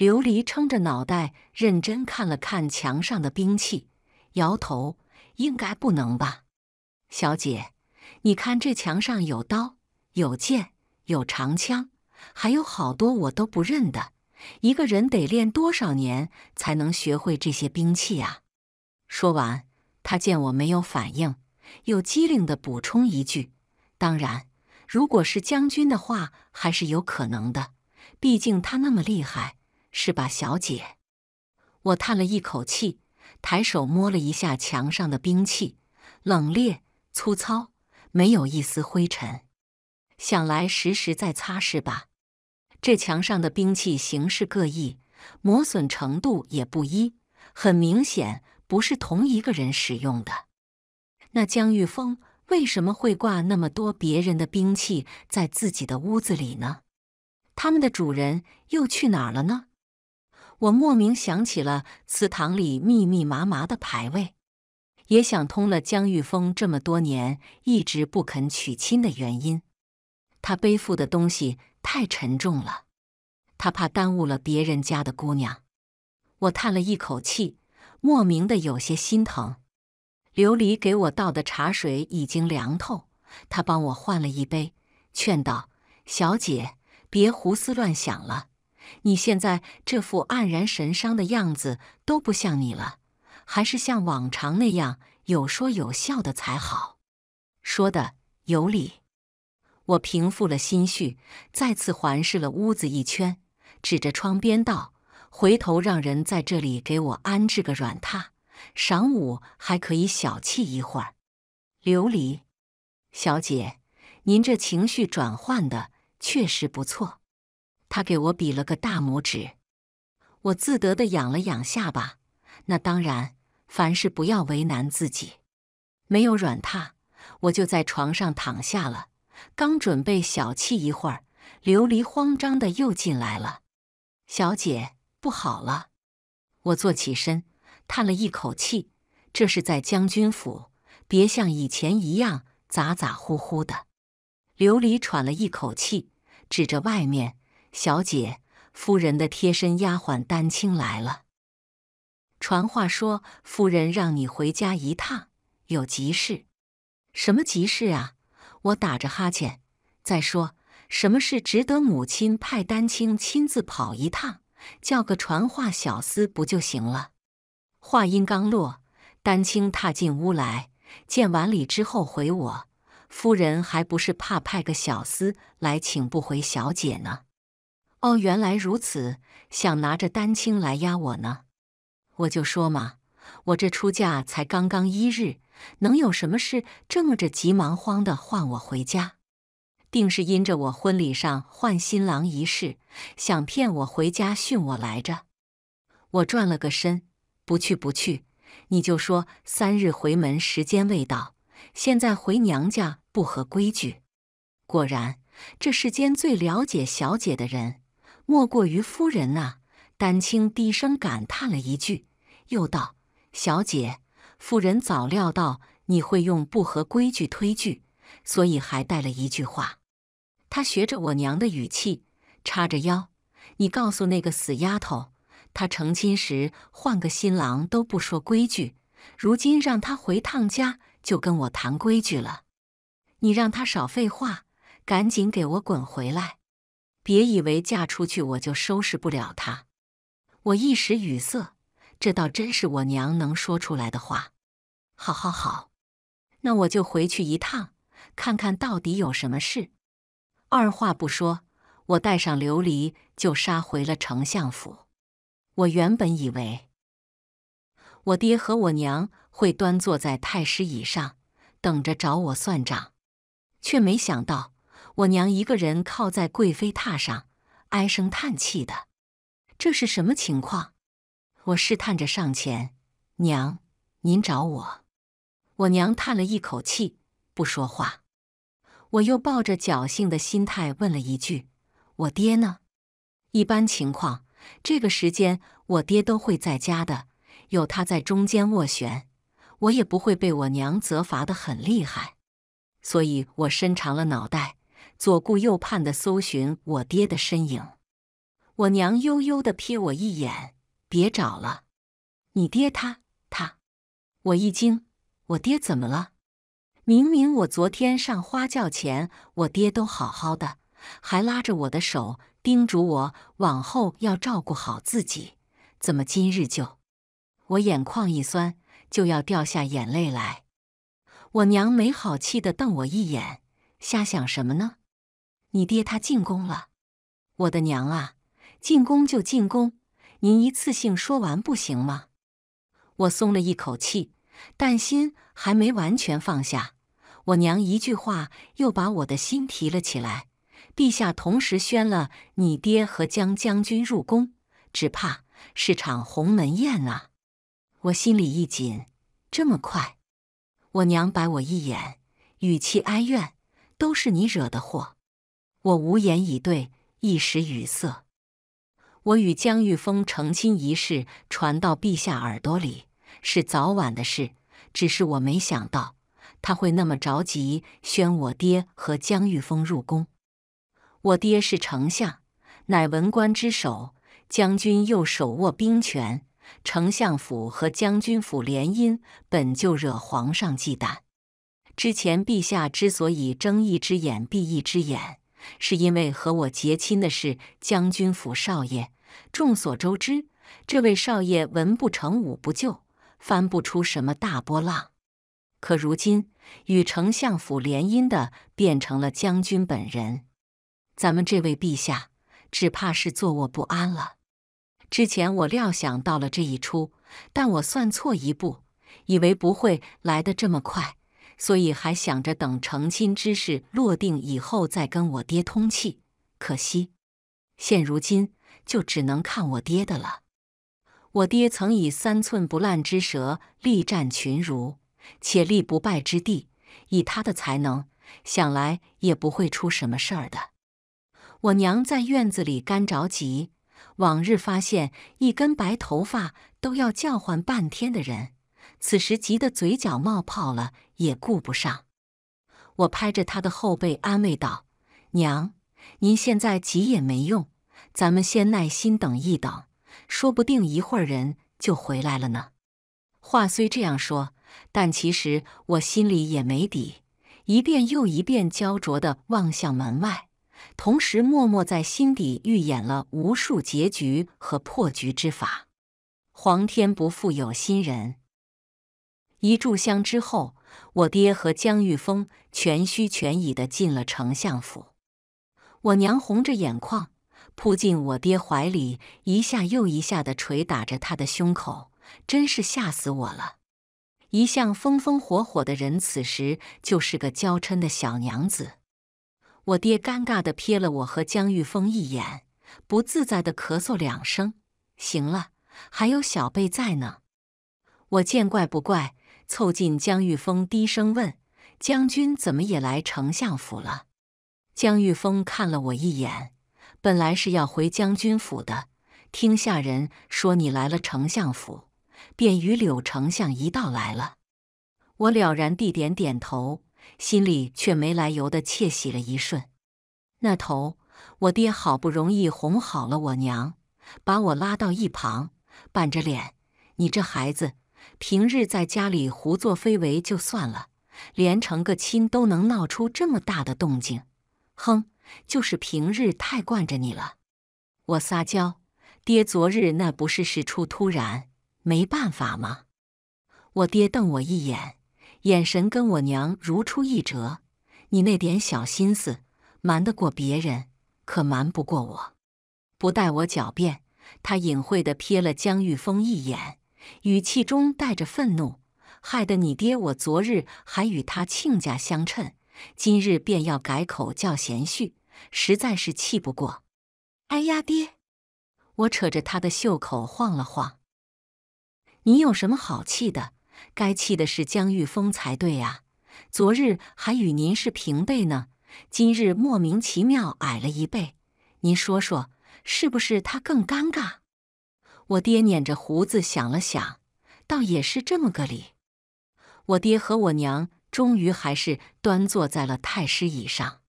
S1: 琉璃撑着脑袋，认真看了看墙上的兵器，摇头：“应该不能吧，小姐，你看这墙上有刀、有剑、有长枪，还有好多我都不认的。”一个人得练多少年才能学会这些兵器啊？说完，他见我没有反应，又机灵地补充一句：“当然，如果是将军的话，还是有可能的。毕竟他那么厉害，是吧，小姐。”我叹了一口气，抬手摸了一下墙上的兵器，冷冽、粗糙，没有一丝灰尘，想来时时在擦拭吧。这墙上的兵器形式各异，磨损程度也不一，很明显不是同一个人使用的。那江玉峰为什么会挂那么多别人的兵器在自己的屋子里呢？他们的主人又去哪儿了呢？我莫名想起了祠堂里密密麻麻的牌位，也想通了江玉峰这么多年一直不肯娶亲的原因，他背负的东西。太沉重了，他怕耽误了别人家的姑娘。我叹了一口气，莫名的有些心疼。琉璃给我倒的茶水已经凉透，他帮我换了一杯，劝道：“小姐，别胡思乱想了，你现在这副黯然神伤的样子都不像你了，还是像往常那样有说有笑的才好。”说的有理。我平复了心绪，再次环视了屋子一圈，指着窗边道：“回头让人在这里给我安置个软榻，晌午还可以小憩一会儿。”琉璃小姐，您这情绪转换的确实不错。他给我比了个大拇指，我自得的仰了仰下巴。那当然，凡事不要为难自己。没有软榻，我就在床上躺下了。刚准备小憩一会儿，琉璃慌张的又进来了。小姐，不好了！我坐起身，叹了一口气。这是在将军府，别像以前一样咋咋呼呼的。琉璃喘了一口气，指着外面：“小姐，夫人的贴身丫鬟丹青来了，传话说夫人让你回家一趟，有急事。什么急事啊？”我打着哈欠，再说，什么事值得母亲派丹青亲自跑一趟？叫个传话小厮不就行了？话音刚落，丹青踏进屋来，见完礼之后回我：“夫人还不是怕派个小厮来请不回小姐呢？”哦，原来如此，想拿着丹青来压我呢。我就说嘛，我这出嫁才刚刚一日。能有什么事这么着急忙慌的唤我回家？定是因着我婚礼上换新郎一事，想骗我回家训我来着。我转了个身，不去不去，你就说三日回门时间未到，现在回娘家不合规矩。果然，这世间最了解小姐的人，莫过于夫人啊！丹青低声感叹了一句，又道：“小姐。”妇人早料到你会用不合规矩推拒，所以还带了一句话。她学着我娘的语气，叉着腰：“你告诉那个死丫头，她成亲时换个新郎都不说规矩，如今让她回趟家就跟我谈规矩了。你让她少废话，赶紧给我滚回来！别以为嫁出去我就收拾不了她。”我一时语塞，这倒真是我娘能说出来的话。好好好，那我就回去一趟，看看到底有什么事。二话不说，我带上琉璃就杀回了丞相府。我原本以为我爹和我娘会端坐在太师椅上，等着找我算账，却没想到我娘一个人靠在贵妃榻上，唉声叹气的。这是什么情况？我试探着上前：“娘，您找我？”我娘叹了一口气，不说话。我又抱着侥幸的心态问了一句：“我爹呢？”一般情况，这个时间我爹都会在家的。有他在中间斡旋，我也不会被我娘责罚的很厉害。所以我伸长了脑袋，左顾右盼的搜寻我爹的身影。我娘悠悠的瞥我一眼：“别找了，你爹他他。”我一惊。我爹怎么了？明明我昨天上花轿前，我爹都好好的，还拉着我的手叮嘱我往后要照顾好自己，怎么今日就……我眼眶一酸，就要掉下眼泪来。我娘没好气的瞪我一眼：“瞎想什么呢？你爹他进宫了，我的娘啊！进宫就进宫，您一次性说完不行吗？”我松了一口气。但心还没完全放下，我娘一句话又把我的心提了起来。陛下同时宣了你爹和江将军入宫，只怕是场鸿门宴啊！我心里一紧，这么快？我娘白我一眼，语气哀怨：“都是你惹的祸。”我无言以对，一时语塞。我与江玉峰成亲一事传到陛下耳朵里。是早晚的事，只是我没想到他会那么着急宣我爹和江玉峰入宫。我爹是丞相，乃文官之首；将军又手握兵权，丞相府和将军府联姻本就惹皇上忌惮。之前陛下之所以睁一只眼闭一只眼，是因为和我结亲的是将军府少爷。众所周知，这位少爷文不成，武不就。翻不出什么大波浪，可如今与丞相府联姻的变成了将军本人，咱们这位陛下只怕是坐卧不安了。之前我料想到了这一出，但我算错一步，以为不会来得这么快，所以还想着等成亲之事落定以后再跟我爹通气。可惜，现如今就只能看我爹的了。我爹曾以三寸不烂之舌力战群儒，且立不败之地。以他的才能，想来也不会出什么事儿的。我娘在院子里干着急，往日发现一根白头发都要叫唤半天的人，此时急得嘴角冒泡了，也顾不上。我拍着她的后背安慰道：“娘，您现在急也没用，咱们先耐心等一等。”说不定一会儿人就回来了呢。话虽这样说，但其实我心里也没底，一遍又一遍焦灼的望向门外，同时默默在心底预演了无数结局和破局之法。皇天不负有心人，一炷香之后，我爹和江玉峰全虚全矣的进了丞相府。我娘红着眼眶。扑进我爹怀里，一下又一下的捶打着他的胸口，真是吓死我了！一向风风火火的人，此时就是个娇嗔的小娘子。我爹尴尬的瞥了我和江玉峰一眼，不自在的咳嗽两声：“行了，还有小贝在呢。”我见怪不怪，凑近江玉峰低声问：“将军怎么也来丞相府了？”江玉峰看了我一眼。本来是要回将军府的，听下人说你来了丞相府，便与柳丞相一道来了。我了然地点点头，心里却没来由地窃喜了一瞬。那头，我爹好不容易哄好了我娘，把我拉到一旁，板着脸：“你这孩子，平日在家里胡作非为就算了，连成个亲都能闹出这么大的动静，哼！”就是平日太惯着你了，我撒娇，爹昨日那不是事出突然，没办法吗？我爹瞪我一眼，眼神跟我娘如出一辙。你那点小心思，瞒得过别人，可瞒不过我。不待我狡辩，他隐晦地瞥了江玉峰一眼，语气中带着愤怒，害得你爹我昨日还与他亲家相称。今日便要改口叫贤婿，实在是气不过。哎呀，爹！我扯着他的袖口晃了晃。你有什么好气的？该气的是江玉峰才对啊！昨日还与您是平辈呢，今日莫名其妙矮了一辈。您说说，是不是他更尴尬？我爹捻着胡子想了想，倒也是这么个理。我爹和我娘。终于还是端坐在了太师椅上。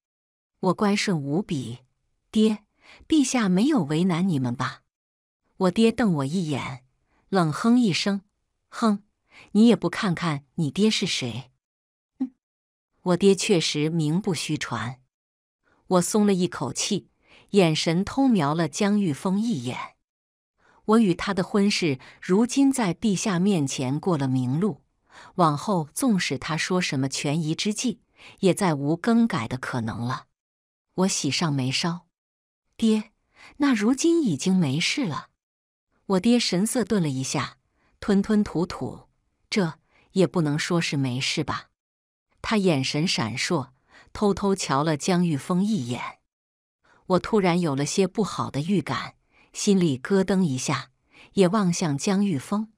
S1: 我乖顺无比，爹，陛下没有为难你们吧？我爹瞪我一眼，冷哼一声：“哼，你也不看看你爹是谁。”我爹确实名不虚传。我松了一口气，眼神偷瞄了江玉峰一眼。我与他的婚事，如今在陛下面前过了明路。往后，纵使他说什么权宜之计，也再无更改的可能了。我喜上眉梢，爹，那如今已经没事了。我爹神色顿了一下，吞吞吐吐：“这也不能说是没事吧。”他眼神闪烁，偷偷瞧了江玉峰一眼。我突然有了些不好的预感，心里咯噔一下，也望向江玉峰。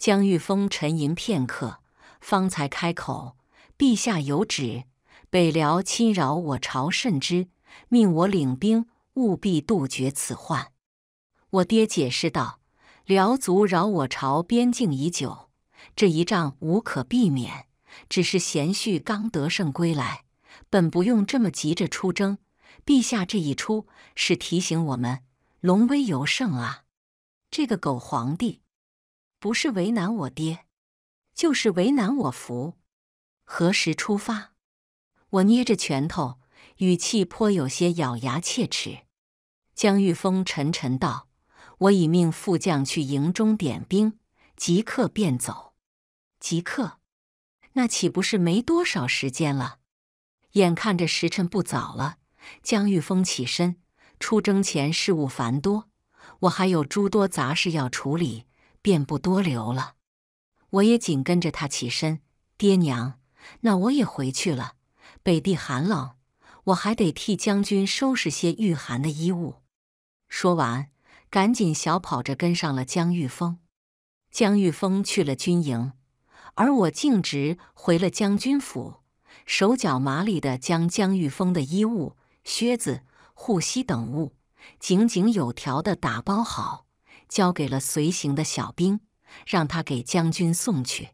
S1: 江玉峰沉吟片刻，方才开口：“陛下有旨，北辽侵扰我朝甚之，命我领兵，务必杜绝此患。”我爹解释道：“辽族扰我朝边境已久，这一仗无可避免，只是贤婿刚得胜归来，本不用这么急着出征。陛下这一出，是提醒我们龙威犹盛啊，这个狗皇帝！”不是为难我爹，就是为难我福。何时出发？我捏着拳头，语气颇有些咬牙切齿。江玉峰沉沉道：“我已命副将去营中点兵，即刻便走。即刻？那岂不是没多少时间了？”眼看着时辰不早了，江玉峰起身。出征前事务繁多，我还有诸多杂事要处理。便不多留了，我也紧跟着他起身。爹娘，那我也回去了。北地寒冷，我还得替将军收拾些御寒的衣物。说完，赶紧小跑着跟上了江玉峰。江玉峰去了军营，而我径直回了将军府，手脚麻利的将江玉峰的衣物、靴子、护膝等物，井井有条的打包好。交给了随行的小兵，让他给将军送去。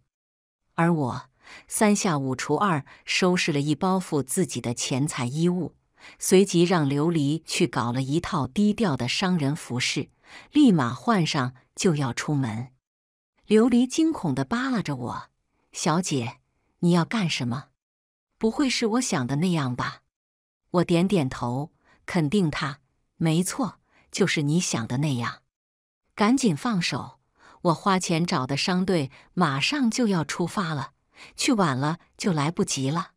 S1: 而我三下五除二收拾了一包袱自己的钱财衣物，随即让琉璃去搞了一套低调的商人服饰，立马换上就要出门。琉璃惊恐的扒拉着我：“小姐，你要干什么？不会是我想的那样吧？”我点点头，肯定他：“没错，就是你想的那样。”赶紧放手！我花钱找的商队马上就要出发了，去晚了就来不及了。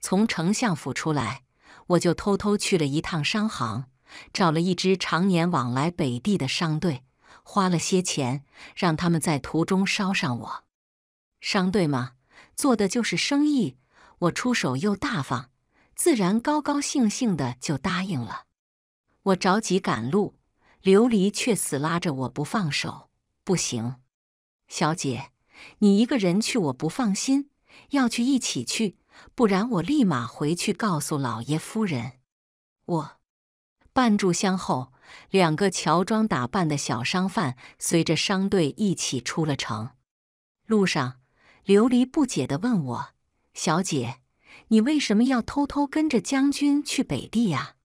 S1: 从丞相府出来，我就偷偷去了一趟商行，找了一支常年往来北地的商队，花了些钱，让他们在途中捎上我。商队嘛，做的就是生意，我出手又大方，自然高高兴兴的就答应了。我着急赶路。琉璃却死拉着我不放手，不行，小姐，你一个人去我不放心，要去一起去，不然我立马回去告诉老爷夫人。我半炷香后，两个乔装打扮的小商贩随着商队一起出了城。路上，琉璃不解地问我：“小姐，你为什么要偷偷跟着将军去北地呀？”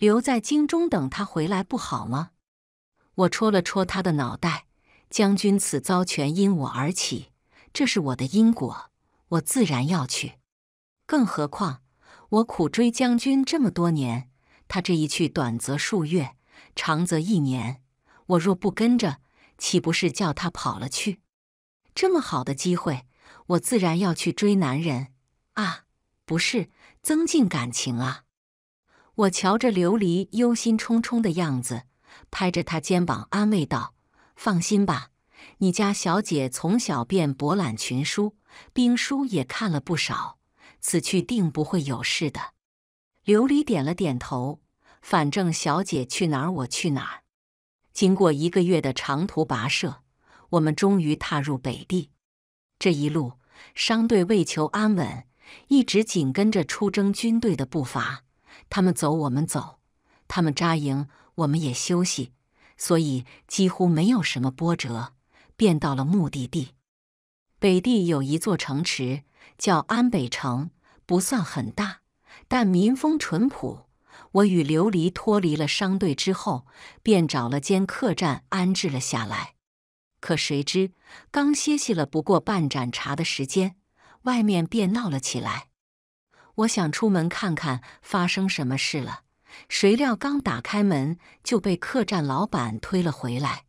S1: 留在京中等他回来不好吗？我戳了戳他的脑袋。将军此遭全因我而起，这是我的因果，我自然要去。更何况我苦追将军这么多年，他这一去，短则数月，长则一年，我若不跟着，岂不是叫他跑了去？这么好的机会，我自然要去追男人啊，不是增进感情啊。我瞧着琉璃忧心忡忡的样子，拍着她肩膀安慰道：“放心吧，你家小姐从小便博览群书，兵书也看了不少，此去定不会有事的。”琉璃点了点头。反正小姐去哪儿，我去哪儿。经过一个月的长途跋涉，我们终于踏入北地。这一路，商队为求安稳，一直紧跟着出征军队的步伐。他们走，我们走；他们扎营，我们也休息，所以几乎没有什么波折，便到了目的地。北地有一座城池，叫安北城，不算很大，但民风淳朴。我与琉璃脱离了商队之后，便找了间客栈安置了下来。可谁知，刚歇息了不过半盏茶的时间，外面便闹了起来。我想出门看看发生什么事了，谁料刚打开门就被客栈老板推了回来。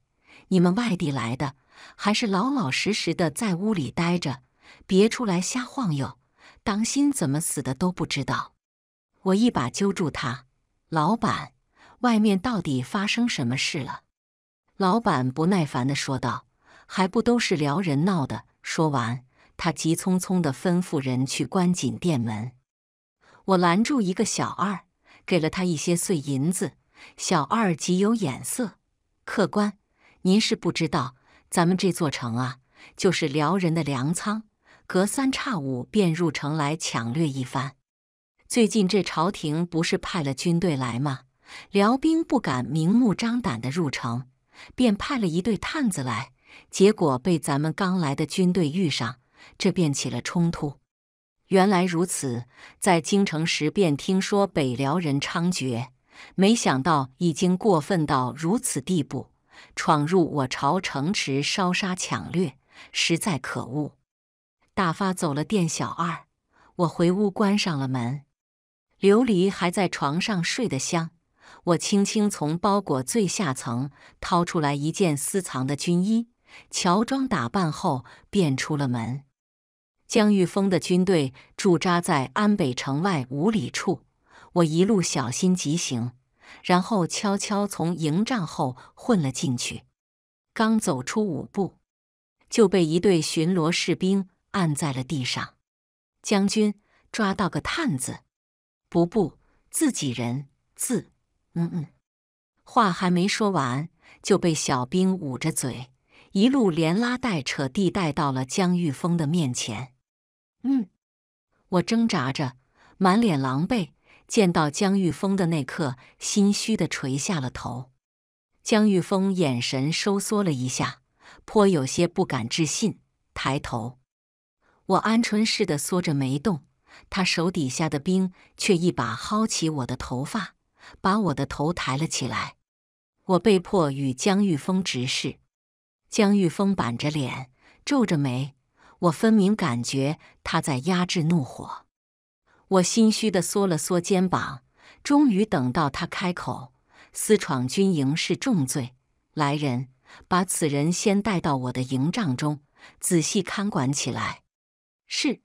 S1: 你们外地来的，还是老老实实的在屋里待着，别出来瞎晃悠，当心怎么死的都不知道。我一把揪住他，老板，外面到底发生什么事了？老板不耐烦的说道：“还不都是撩人闹的。”说完，他急匆匆的吩咐人去关紧店门。我拦住一个小二，给了他一些碎银子。小二极有眼色，客官，您是不知道，咱们这座城啊，就是辽人的粮仓，隔三差五便入城来抢掠一番。最近这朝廷不是派了军队来吗？辽兵不敢明目张胆的入城，便派了一队探子来，结果被咱们刚来的军队遇上，这便起了冲突。原来如此，在京城时便听说北辽人猖獗，没想到已经过分到如此地步，闯入我朝城池烧杀抢掠，实在可恶。打发走了店小二，我回屋关上了门。琉璃还在床上睡得香，我轻轻从包裹最下层掏出来一件私藏的军衣，乔装打扮后便出了门。江玉峰的军队驻扎在安北城外五里处，我一路小心疾行，然后悄悄从营帐后混了进去。刚走出五步，就被一队巡逻士兵按在了地上。将军抓到个探子，不不，自己人。自嗯嗯，话还没说完，就被小兵捂着嘴，一路连拉带扯地带到了江玉峰的面前。嗯，我挣扎着，满脸狼狈。见到江玉峰的那刻，心虚的垂下了头。江玉峰眼神收缩了一下，颇有些不敢置信，抬头。我鹌鹑似的缩着没动，他手底下的兵却一把薅起我的头发，把我的头抬了起来。我被迫与江玉峰直视。江玉峰板着脸，皱着眉。我分明感觉他在压制怒火，我心虚的缩了缩肩膀。终于等到他开口：“私闯军营是重罪，来人，把此人先带到我的营帐中，仔细看管起来。”是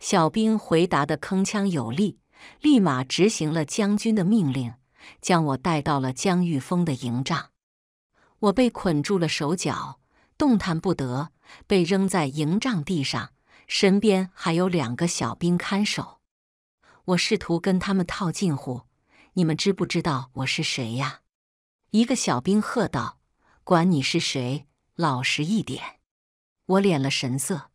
S1: 小兵回答的铿锵有力，立马执行了将军的命令，将我带到了江玉峰的营帐。我被捆住了手脚。动弹不得，被扔在营帐地上，身边还有两个小兵看守。我试图跟他们套近乎：“你们知不知道我是谁呀？”一个小兵喝道：“管你是谁，老实一点！”我敛了神色，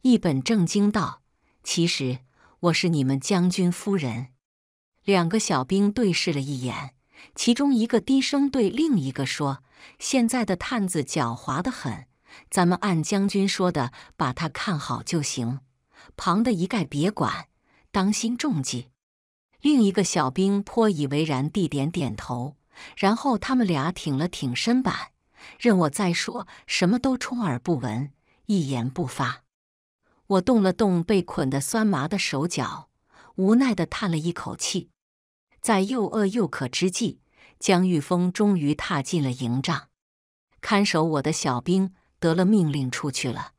S1: 一本正经道：“其实我是你们将军夫人。”两个小兵对视了一眼，其中一个低声对另一个说。现在的探子狡猾得很，咱们按将军说的把他看好就行，旁的一概别管，当心中计。另一个小兵颇以为然地点点头，然后他们俩挺了挺身板，任我再说什么都充耳不闻，一言不发。我动了动被捆得酸麻的手脚，无奈地叹了一口气，在又饿又渴之际。江玉峰终于踏进了营帐，看守我的小兵得了命令出去了。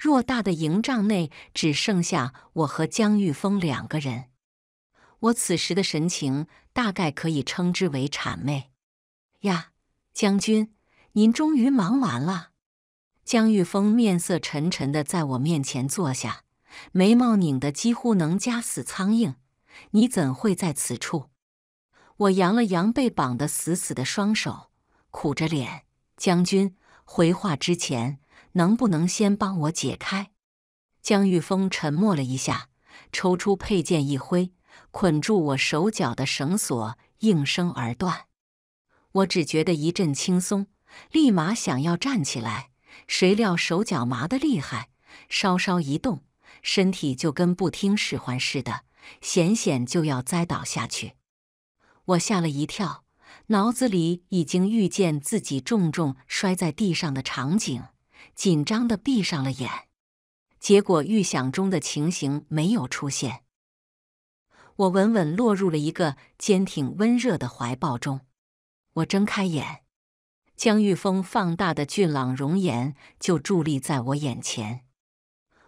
S1: 偌大的营帐内只剩下我和江玉峰两个人。我此时的神情大概可以称之为谄媚。呀，将军，您终于忙完了。江玉峰面色沉沉的在我面前坐下，眉毛拧得几乎能夹死苍蝇。你怎会在此处？我扬了扬被绑得死死的双手，苦着脸：“将军，回话之前，能不能先帮我解开？”江玉峰沉默了一下，抽出佩剑一挥，捆住我手脚的绳索应声而断。我只觉得一阵轻松，立马想要站起来，谁料手脚麻得厉害，稍稍一动，身体就跟不听使唤似的，险险就要栽倒下去。我吓了一跳，脑子里已经预见自己重重摔在地上的场景，紧张的闭上了眼。结果预想中的情形没有出现，我稳稳落入了一个坚挺温热的怀抱中。我睁开眼，江玉峰放大的俊朗容颜就伫立在我眼前。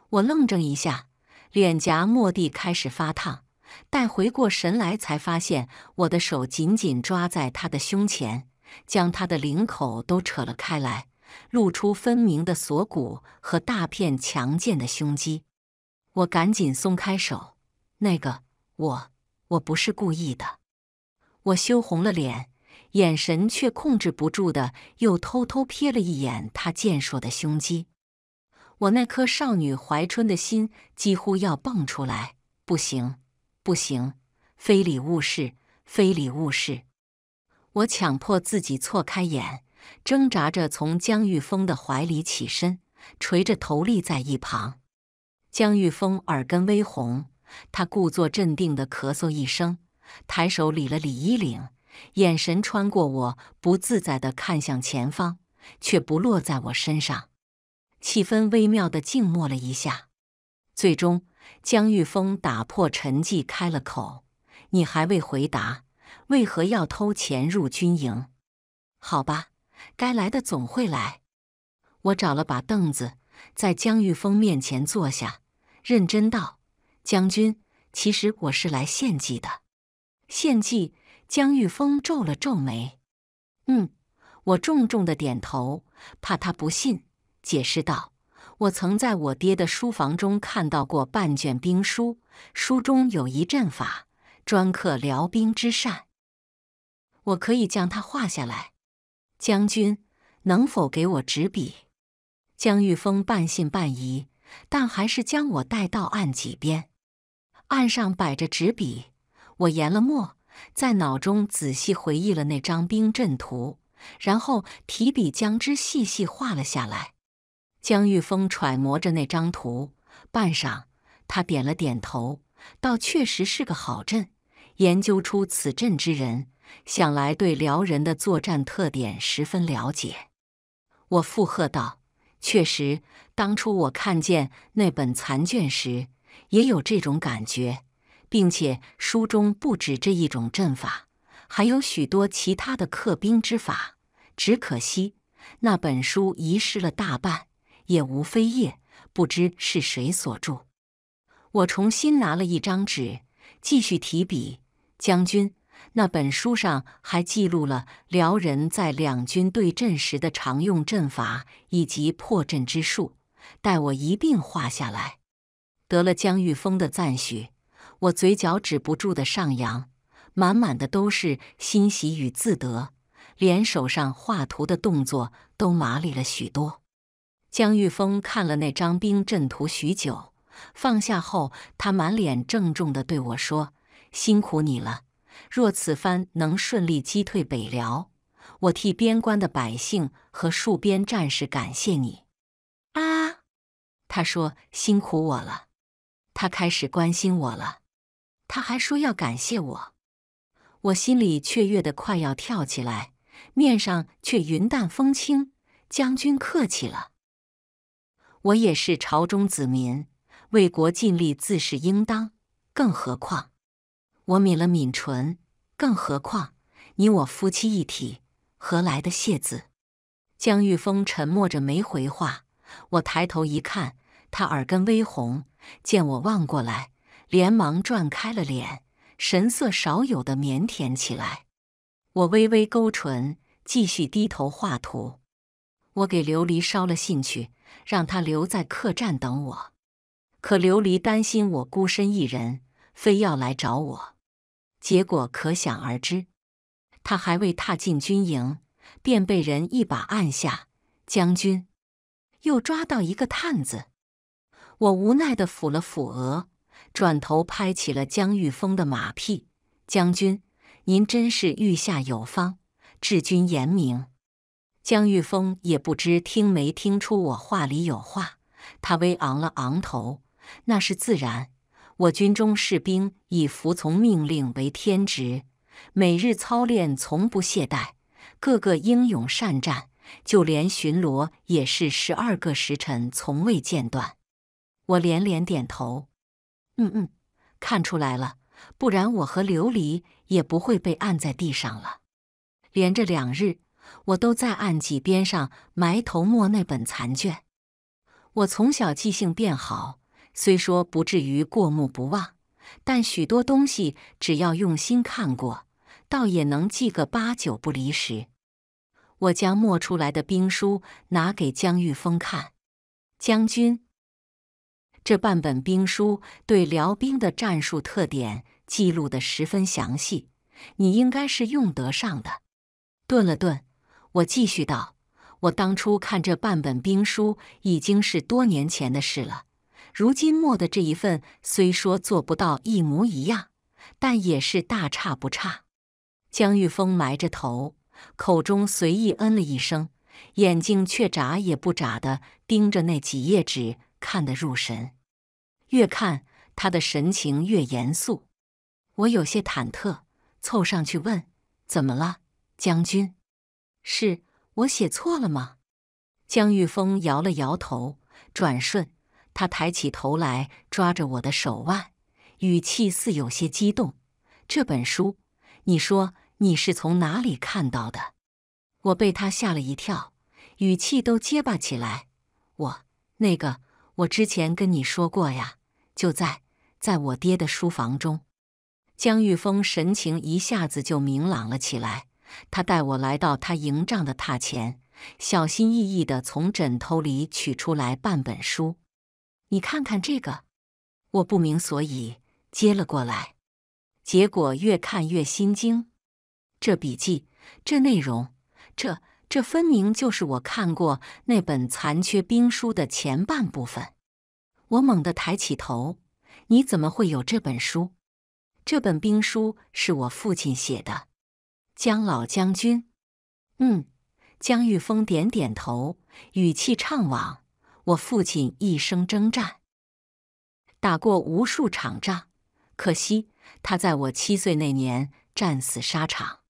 S1: 我愣怔一下，脸颊蓦地开始发烫。待回过神来，才发现我的手紧紧抓在他的胸前，将他的领口都扯了开来，露出分明的锁骨和大片强健的胸肌。我赶紧松开手，那个，我我不是故意的。我羞红了脸，眼神却控制不住的又偷偷瞥了一眼他健硕的胸肌。我那颗少女怀春的心几乎要蹦出来，不行。不行，非礼勿视，非礼勿视。我强迫自己错开眼，挣扎着从江玉峰的怀里起身，垂着头立在一旁。江玉峰耳根微红，他故作镇定的咳嗽一声，抬手理了理衣领，眼神穿过我，不自在的看向前方，却不落在我身上。气氛微妙的静默了一下，最终。江玉峰打破沉寂，开了口：“你还未回答，为何要偷潜入军营？”“好吧，该来的总会来。”我找了把凳子，在江玉峰面前坐下，认真道：“将军，其实我是来献祭的。”“献祭？”江玉峰皱了皱眉。“嗯。”我重重的点头，怕他不信，解释道。我曾在我爹的书房中看到过半卷兵书，书中有一阵法，专克辽兵之善。我可以将它画下来。将军，能否给我纸笔？江玉峰半信半疑，但还是将我带到案几边。案上摆着纸笔，我研了墨，在脑中仔细回忆了那张兵阵图，然后提笔将之细细画了下来。江玉峰揣摩着那张图，半晌，他点了点头，倒确实是个好阵。研究出此阵之人，想来对辽人的作战特点十分了解。我附和道：“确实，当初我看见那本残卷时，也有这种感觉，并且书中不止这一种阵法，还有许多其他的克兵之法。只可惜那本书遗失了大半。”也无非业，不知是谁所著。我重新拿了一张纸，继续提笔。将军，那本书上还记录了辽人在两军对阵时的常用阵法以及破阵之术，待我一并画下来。得了江玉峰的赞许，我嘴角止不住的上扬，满满的都是欣喜与自得，连手上画图的动作都麻利了许多。江玉峰看了那张兵阵图许久，放下后，他满脸郑重的对我说：“辛苦你了。若此番能顺利击退北辽，我替边关的百姓和戍边战士感谢你。”啊，他说：“辛苦我了。”他开始关心我了，他还说要感谢我，我心里雀跃的快要跳起来，面上却云淡风轻：“将军客气了。”我也是朝中子民，为国尽力自是应当。更何况，我抿了抿唇。更何况，你我夫妻一体，何来的谢字？江玉峰沉默着没回话。我抬头一看，他耳根微红，见我望过来，连忙转开了脸，神色少有的腼腆起来。我微微勾唇，继续低头画图。我给琉璃捎了信去，让他留在客栈等我。可琉璃担心我孤身一人，非要来找我。结果可想而知，他还未踏进军营，便被人一把按下。将军，又抓到一个探子。我无奈地抚了抚额，转头拍起了江玉峰的马屁。将军，您真是御下有方，治军严明。江玉峰也不知听没听出我话里有话，他微昂了昂头：“那是自然，我军中士兵以服从命令为天职，每日操练从不懈怠，个个英勇善战，就连巡逻也是十二个时辰从未间断。”我连连点头：“嗯嗯，看出来了，不然我和琉璃也不会被按在地上了。连着两日。”我都在案几边上埋头默那本残卷。我从小记性便好，虽说不至于过目不忘，但许多东西只要用心看过，倒也能记个八九不离十。我将磨出来的兵书拿给江玉峰看，将军，这半本兵书对辽兵的战术特点记录的十分详细，你应该是用得上的。顿了顿。我继续道：“我当初看这半本兵书已经是多年前的事了，如今墨的这一份虽说做不到一模一样，但也是大差不差。”江玉峰埋着头，口中随意嗯了一声，眼睛却眨也不眨的盯着那几页纸，看得入神。越看，他的神情越严肃。我有些忐忑，凑上去问：“怎么了，将军？”是我写错了吗？江玉峰摇了摇头，转瞬他抬起头来，抓着我的手腕，语气似有些激动：“这本书，你说你是从哪里看到的？”我被他吓了一跳，语气都结巴起来：“我……那个……我之前跟你说过呀，就在在我爹的书房中。”江玉峰神情一下子就明朗了起来。他带我来到他营帐的榻前，小心翼翼地从枕头里取出来半本书。你看看这个，我不明所以，接了过来。结果越看越心惊，这笔记，这内容，这这分明就是我看过那本残缺兵书的前半部分。我猛地抬起头：“你怎么会有这本书？这本兵书是我父亲写的。”江老将军，嗯，江玉峰点点头，语气怅惘。我父亲一生征战，打过无数场仗，可惜他在我七岁那年战死沙场。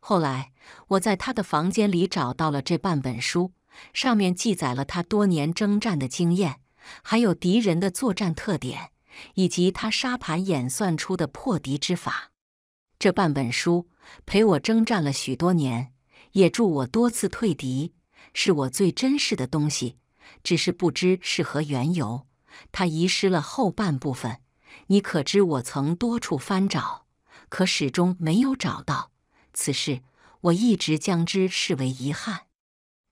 S1: 后来我在他的房间里找到了这半本书，上面记载了他多年征战的经验，还有敌人的作战特点，以及他沙盘演算出的破敌之法。这半本书。陪我征战了许多年，也助我多次退敌，是我最珍视的东西。只是不知是何缘由，它遗失了后半部分。你可知我曾多处翻找，可始终没有找到。此事我一直将之视为遗憾。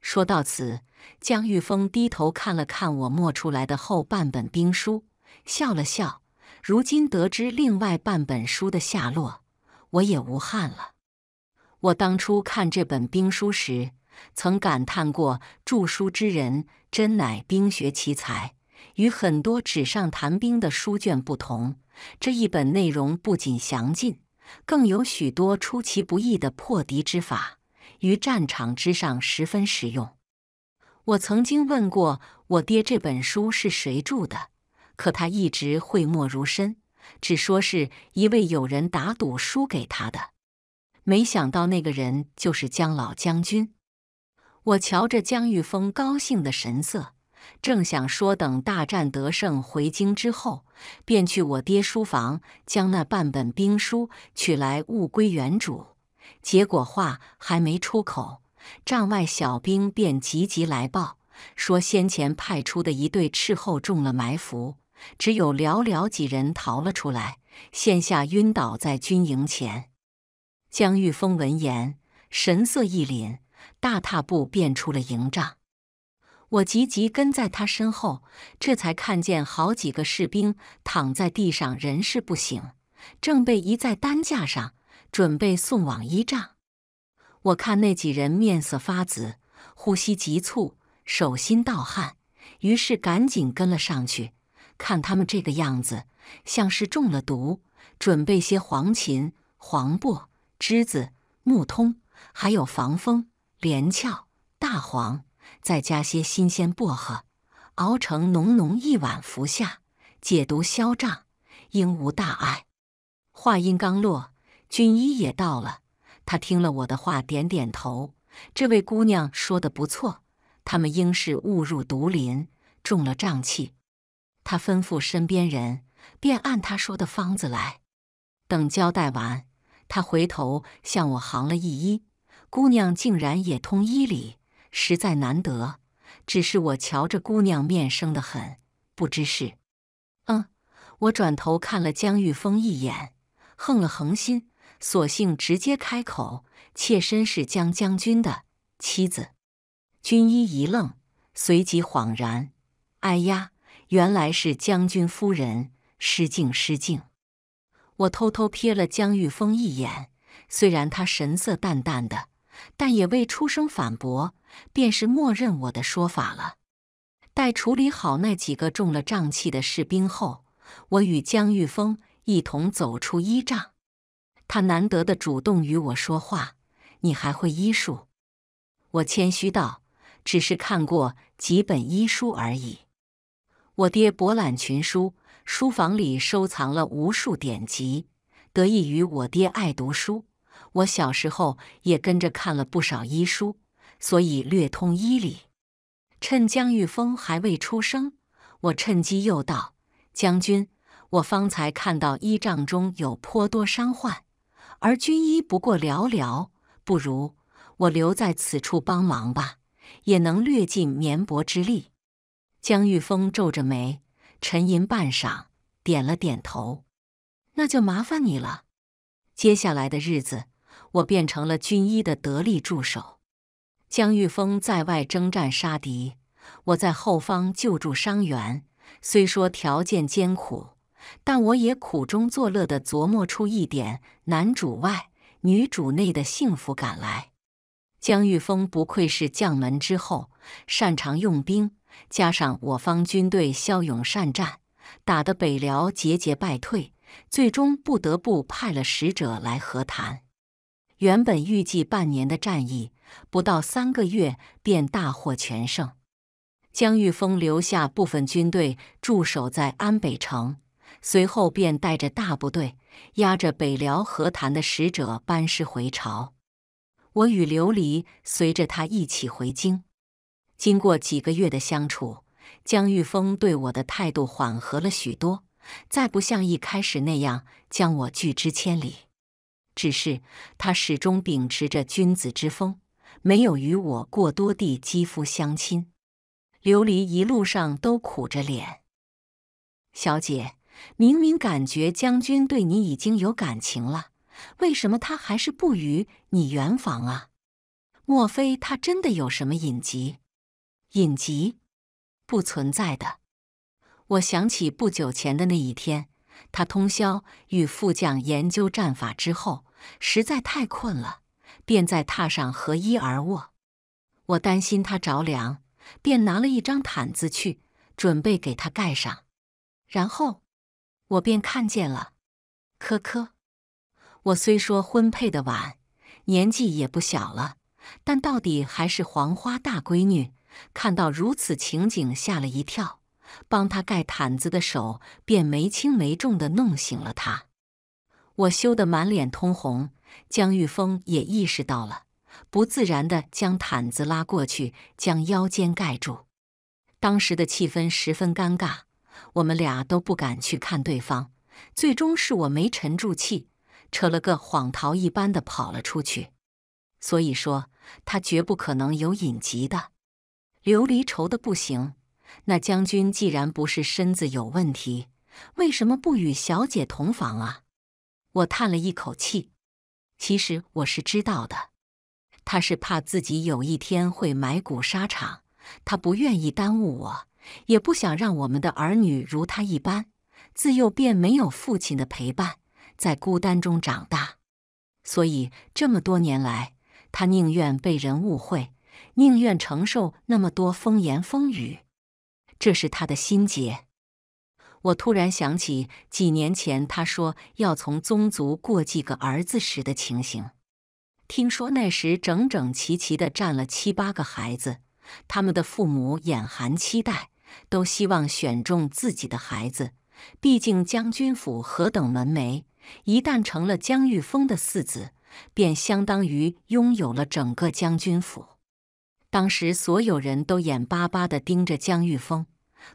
S1: 说到此，江玉峰低头看了看我摸出来的后半本兵书，笑了笑。如今得知另外半本书的下落。我也无憾了。我当初看这本兵书时，曾感叹过著书之人真乃兵学奇才。与很多纸上谈兵的书卷不同，这一本内容不仅详尽，更有许多出其不意的破敌之法，于战场之上十分实用。我曾经问过我爹这本书是谁著的，可他一直讳莫如深。只说是一位友人打赌输给他的，没想到那个人就是江老将军。我瞧着江玉峰高兴的神色，正想说等大战得胜回京之后，便去我爹书房将那半本兵书取来物归原主。结果话还没出口，帐外小兵便急急来报，说先前派出的一队斥候中了埋伏。只有寥寥几人逃了出来，现下晕倒在军营前。江玉峰闻言，神色一凛，大踏步便出了营帐。我急急跟在他身后，这才看见好几个士兵躺在地上，人事不省，正被移在担架上，准备送往医帐。我看那几人面色发紫，呼吸急促，手心盗汗，于是赶紧跟了上去。看他们这个样子，像是中了毒。准备些黄芩、黄柏、栀子、木通，还有防风、连翘、大黄，再加些新鲜薄荷，熬成浓浓一碗，服下，解毒消胀，应无大碍。话音刚落，军医也到了。他听了我的话，点点头。这位姑娘说的不错，他们应是误入毒林，中了瘴气。他吩咐身边人，便按他说的方子来。等交代完，他回头向我行了一揖。姑娘竟然也通医理，实在难得。只是我瞧着姑娘面生的很，不知是……嗯。我转头看了江玉峰一眼，横了横心，索性直接开口：“妾身是江将军的妻子。”军医一愣，随即恍然：“哎呀！”原来是将军夫人，失敬失敬。我偷偷瞥了江玉峰一眼，虽然他神色淡淡的，但也未出声反驳，便是默认我的说法了。待处理好那几个中了瘴气的士兵后，我与江玉峰一同走出医帐。他难得的主动与我说话：“你还会医术？”我谦虚道：“只是看过几本医书而已。”我爹博览群书，书房里收藏了无数典籍。得益于我爹爱读书，我小时候也跟着看了不少医书，所以略通医理。趁江玉峰还未出生，我趁机又道：“将军，我方才看到医帐中有颇多伤患，而军医不过寥寥，不如我留在此处帮忙吧，也能略尽绵薄之力。”江玉峰皱着眉，沉吟半晌，点了点头：“那就麻烦你了。接下来的日子，我变成了军医的得力助手。江玉峰在外征战杀敌，我在后方救助伤员。虽说条件艰苦，但我也苦中作乐的琢磨出一点男主外女主内的幸福感来。江玉峰不愧是将门之后，擅长用兵。”加上我方军队骁勇善战，打得北辽节节败退，最终不得不派了使者来和谈。原本预计半年的战役，不到三个月便大获全胜。江玉峰留下部分军队驻守在安北城，随后便带着大部队，押着北辽和谈的使者班师回朝。我与琉璃随着他一起回京。经过几个月的相处，江玉峰对我的态度缓和了许多，再不像一开始那样将我拒之千里。只是他始终秉持着君子之风，没有与我过多地肌肤相亲。琉璃一路上都苦着脸：“小姐，明明感觉将军对你已经有感情了，为什么他还是不与你圆房啊？莫非他真的有什么隐疾？”隐疾不存在的。我想起不久前的那一天，他通宵与副将研究战法之后，实在太困了，便在榻上和衣而卧。我担心他着凉，便拿了一张毯子去，准备给他盖上。然后，我便看见了。科科。我虽说婚配的晚，年纪也不小了，但到底还是黄花大闺女。看到如此情景，吓了一跳，帮他盖毯子的手便没轻没重的弄醒了他。我羞得满脸通红，江玉峰也意识到了，不自然的将毯子拉过去，将腰间盖住。当时的气氛十分尴尬，我们俩都不敢去看对方。最终是我没沉住气，扯了个谎，逃一般的跑了出去。所以说，他绝不可能有隐疾的。琉璃愁的不行，那将军既然不是身子有问题，为什么不与小姐同房啊？我叹了一口气，其实我是知道的，他是怕自己有一天会埋骨沙场，他不愿意耽误我，也不想让我们的儿女如他一般，自幼便没有父亲的陪伴，在孤单中长大，所以这么多年来，他宁愿被人误会。宁愿承受那么多风言风语，这是他的心结。我突然想起几年前他说要从宗族过继个儿子时的情形。听说那时整整齐齐的站了七八个孩子，他们的父母眼含期待，都希望选中自己的孩子。毕竟将军府何等门楣，一旦成了江玉峰的四子，便相当于拥有了整个将军府。当时所有人都眼巴巴地盯着江玉峰，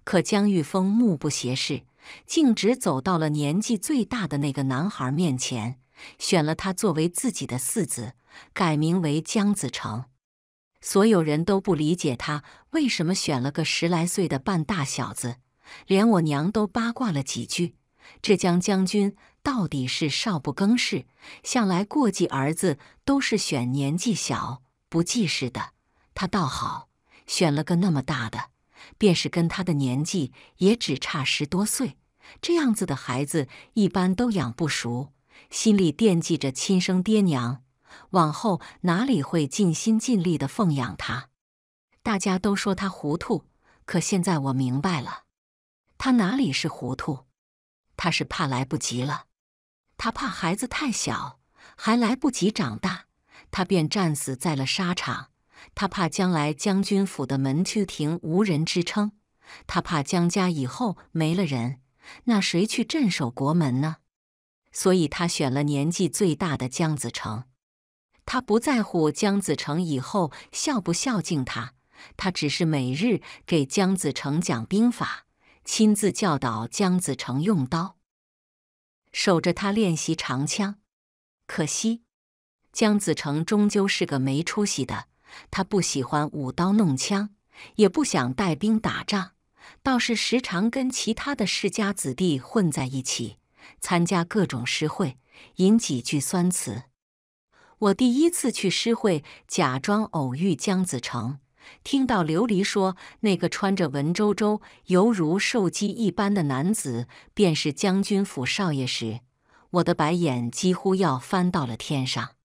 S1: 可江玉峰目不斜视，径直走到了年纪最大的那个男孩面前，选了他作为自己的四子，改名为江子成。所有人都不理解他为什么选了个十来岁的半大小子，连我娘都八卦了几句：这江将军到底是少不更事，向来过继儿子都是选年纪小不记事的。他倒好，选了个那么大的，便是跟他的年纪也只差十多岁。这样子的孩子一般都养不熟，心里惦记着亲生爹娘，往后哪里会尽心尽力的奉养他？大家都说他糊涂，可现在我明白了，他哪里是糊涂，他是怕来不及了。他怕孩子太小，还来不及长大，他便战死在了沙场。他怕将来将军府的门去亭无人支撑，他怕江家以后没了人，那谁去镇守国门呢？所以，他选了年纪最大的江子成。他不在乎江子成以后孝不孝敬他，他只是每日给江子成讲兵法，亲自教导江子成用刀，守着他练习长枪。可惜，江子成终究是个没出息的。他不喜欢舞刀弄枪，也不想带兵打仗，倒是时常跟其他的世家子弟混在一起，参加各种诗会，吟几句酸词。我第一次去诗会，假装偶遇姜子成，听到琉璃说那个穿着文绉绉、犹如受鸡一般的男子便是将军府少爷时，我的白眼几乎要翻到了天上。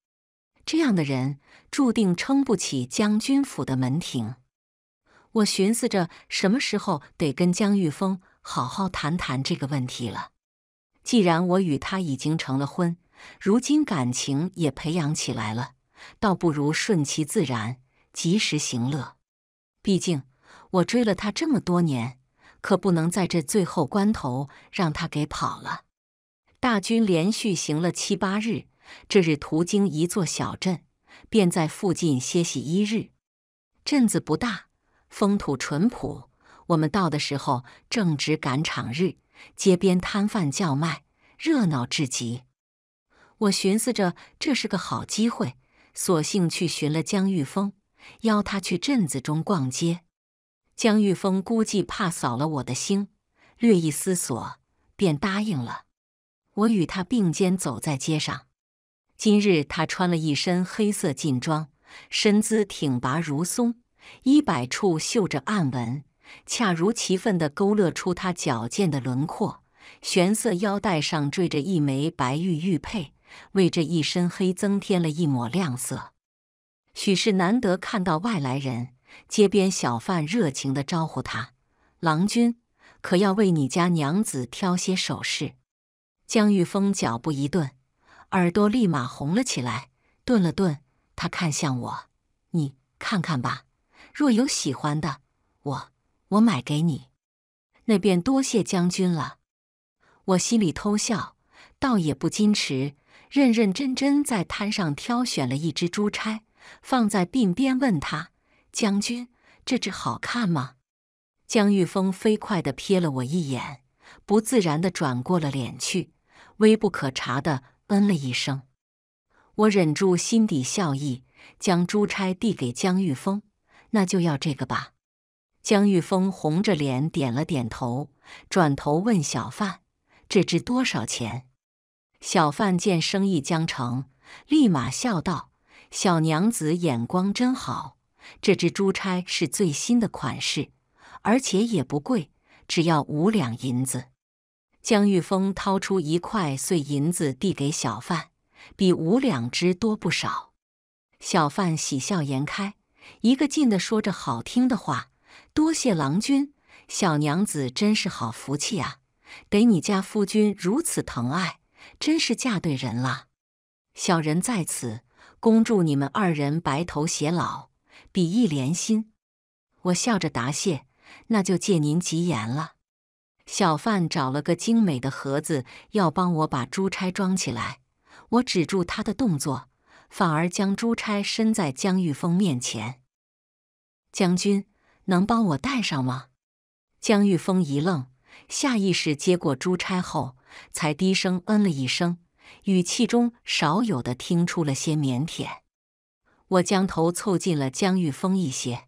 S1: 这样的人注定撑不起将军府的门庭。我寻思着，什么时候得跟江玉峰好好谈谈这个问题了。既然我与他已经成了婚，如今感情也培养起来了，倒不如顺其自然，及时行乐。毕竟我追了他这么多年，可不能在这最后关头让他给跑了。大军连续行了七八日。这日途经一座小镇，便在附近歇息一日。镇子不大，风土淳朴。我们到的时候正值赶场日，街边摊贩叫卖，热闹至极。我寻思着这是个好机会，索性去寻了江玉峰，邀他去镇子中逛街。江玉峰估计怕扫了我的兴，略一思索便答应了。我与他并肩走在街上。今日他穿了一身黑色劲装，身姿挺拔如松，衣摆处绣着暗纹，恰如其分地勾勒出他矫健的轮廓。玄色腰带上缀着一枚白玉玉佩，为这一身黑增添了一抹亮色。许是难得看到外来人，街边小贩热情地招呼他：“郎君，可要为你家娘子挑些首饰？”江玉峰脚步一顿。耳朵立马红了起来，顿了顿，他看向我：“你看看吧，若有喜欢的，我我买给你，那便多谢将军了。”我心里偷笑，倒也不矜持，认认真真在摊上挑选了一只珠钗，放在鬓边，问他：“将军，这只好看吗？”江玉峰飞快地瞥了我一眼，不自然地转过了脸去，微不可察的。嗯了一声，我忍住心底笑意，将珠钗递给江玉峰。那就要这个吧。江玉峰红着脸点了点头，转头问小贩：“这只多少钱？”小贩见生意将成，立马笑道：“小娘子眼光真好，这只珠钗是最新的款式，而且也不贵，只要五两银子。”江玉峰掏出一块碎银子递给小贩，比五两只多不少。小贩喜笑颜开，一个劲地说着好听的话：“多谢郎君，小娘子真是好福气啊！得你家夫君如此疼爱，真是嫁对人了。小人在此恭祝你们二人白头偕老，比翼连心。”我笑着答谢：“那就借您吉言了。”小贩找了个精美的盒子，要帮我把珠钗装起来。我止住他的动作，反而将珠钗伸在江玉峰面前：“将军，能帮我戴上吗？”江玉峰一愣，下意识接过珠钗后，才低声嗯了一声，语气中少有的听出了些腼腆。我将头凑近了江玉峰一些，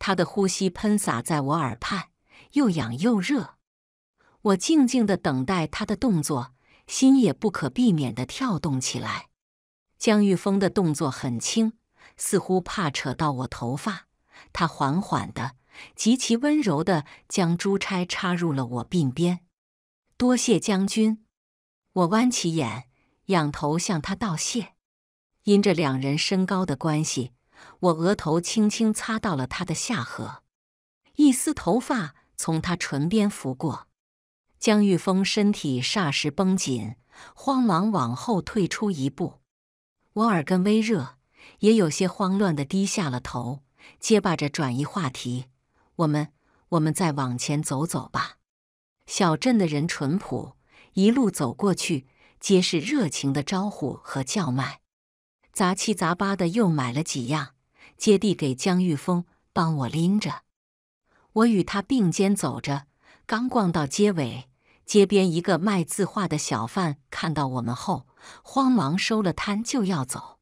S1: 他的呼吸喷洒在我耳畔，又痒又热。我静静的等待他的动作，心也不可避免的跳动起来。江玉峰的动作很轻，似乎怕扯到我头发。他缓缓的，极其温柔的将珠钗插入了我鬓边。多谢将军，我弯起眼，仰头向他道谢。因着两人身高的关系，我额头轻轻擦到了他的下颌，一丝头发从他唇边拂过。江玉峰身体霎时绷紧，慌忙往后退出一步。我耳根微热，也有些慌乱地低下了头，结巴着转移话题：“我们，我们再往前走走吧。”小镇的人淳朴，一路走过去，皆是热情的招呼和叫卖，杂七杂八的又买了几样，接递给江玉峰，帮我拎着。我与他并肩走着，刚逛到街尾。街边一个卖字画的小贩看到我们后，慌忙收了摊就要走。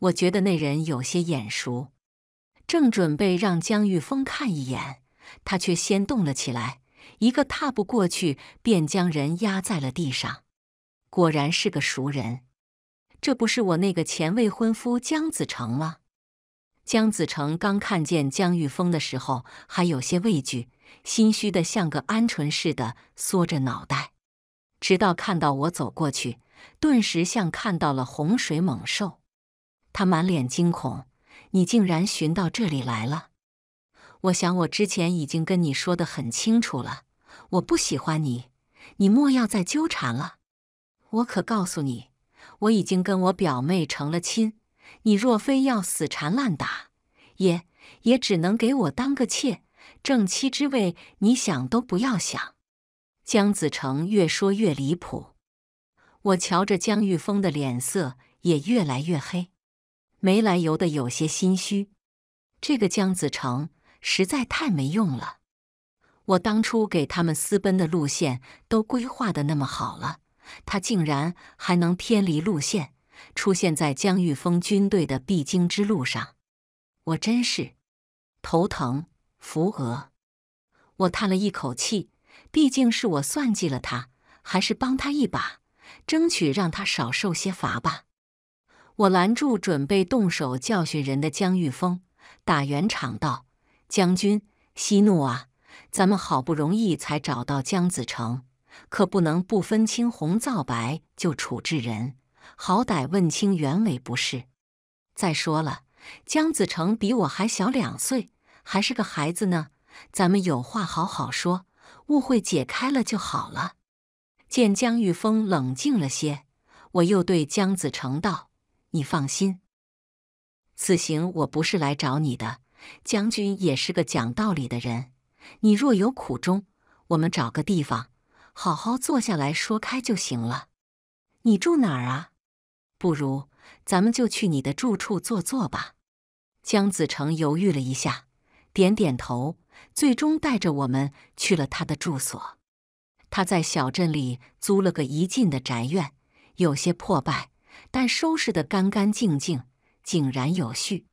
S1: 我觉得那人有些眼熟，正准备让江玉峰看一眼，他却先动了起来，一个踏步过去，便将人压在了地上。果然是个熟人，这不是我那个前未婚夫江子成吗？江子成刚看见江玉峰的时候还有些畏惧。心虚的像个鹌鹑似的缩着脑袋，直到看到我走过去，顿时像看到了洪水猛兽。他满脸惊恐：“你竟然寻到这里来了！我想我之前已经跟你说的很清楚了，我不喜欢你，你莫要再纠缠了。我可告诉你，我已经跟我表妹成了亲，你若非要死缠烂打，也也只能给我当个妾。”正妻之位，你想都不要想。江子成越说越离谱，我瞧着江玉峰的脸色也越来越黑，没来由的有些心虚。这个江子成实在太没用了。我当初给他们私奔的路线都规划的那么好了，他竟然还能偏离路线，出现在江玉峰军队的必经之路上。我真是头疼。扶额，我叹了一口气。毕竟是我算计了他，还是帮他一把，争取让他少受些罚吧。我拦住准备动手教训人的江玉峰，打圆场道：“将军息怒啊，咱们好不容易才找到江子成，可不能不分青红皂白就处置人。好歹问清原委不是？再说了，江子成比我还小两岁。”还是个孩子呢，咱们有话好好说，误会解开了就好了。见江玉峰冷静了些，我又对江子成道：“你放心，此行我不是来找你的。将军也是个讲道理的人，你若有苦衷，我们找个地方，好好坐下来说开就行了。你住哪儿啊？不如咱们就去你的住处坐坐吧。”江子成犹豫了一下。点点头，最终带着我们去了他的住所。他在小镇里租了个一进的宅院，有些破败，但收拾得干干净净，井然有序。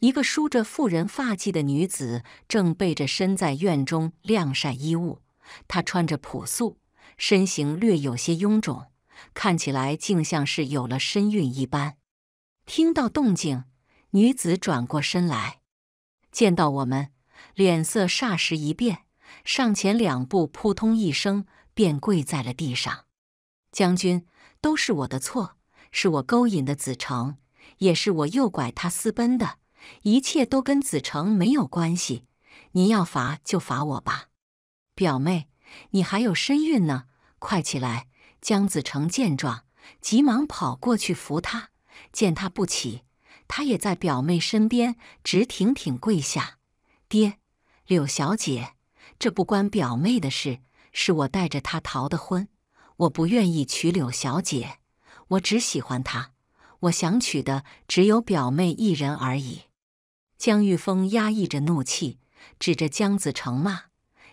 S1: 一个梳着妇人发髻的女子正背着身在院中晾晒衣物。她穿着朴素，身形略有些臃肿，看起来竟像是有了身孕一般。听到动静，女子转过身来。见到我们，脸色霎时一变，上前两步，扑通一声便跪在了地上。将军，都是我的错，是我勾引的子成，也是我诱拐他私奔的，一切都跟子成没有关系。您要罚就罚我吧。表妹，你还有身孕呢，快起来！江子成见状，急忙跑过去扶他，见他不起。他也在表妹身边直挺挺跪下。爹，柳小姐，这不关表妹的事，是我带着她逃的婚。我不愿意娶柳小姐，我只喜欢她。我想娶的只有表妹一人而已。江玉峰压抑着怒气，指着江子成骂：“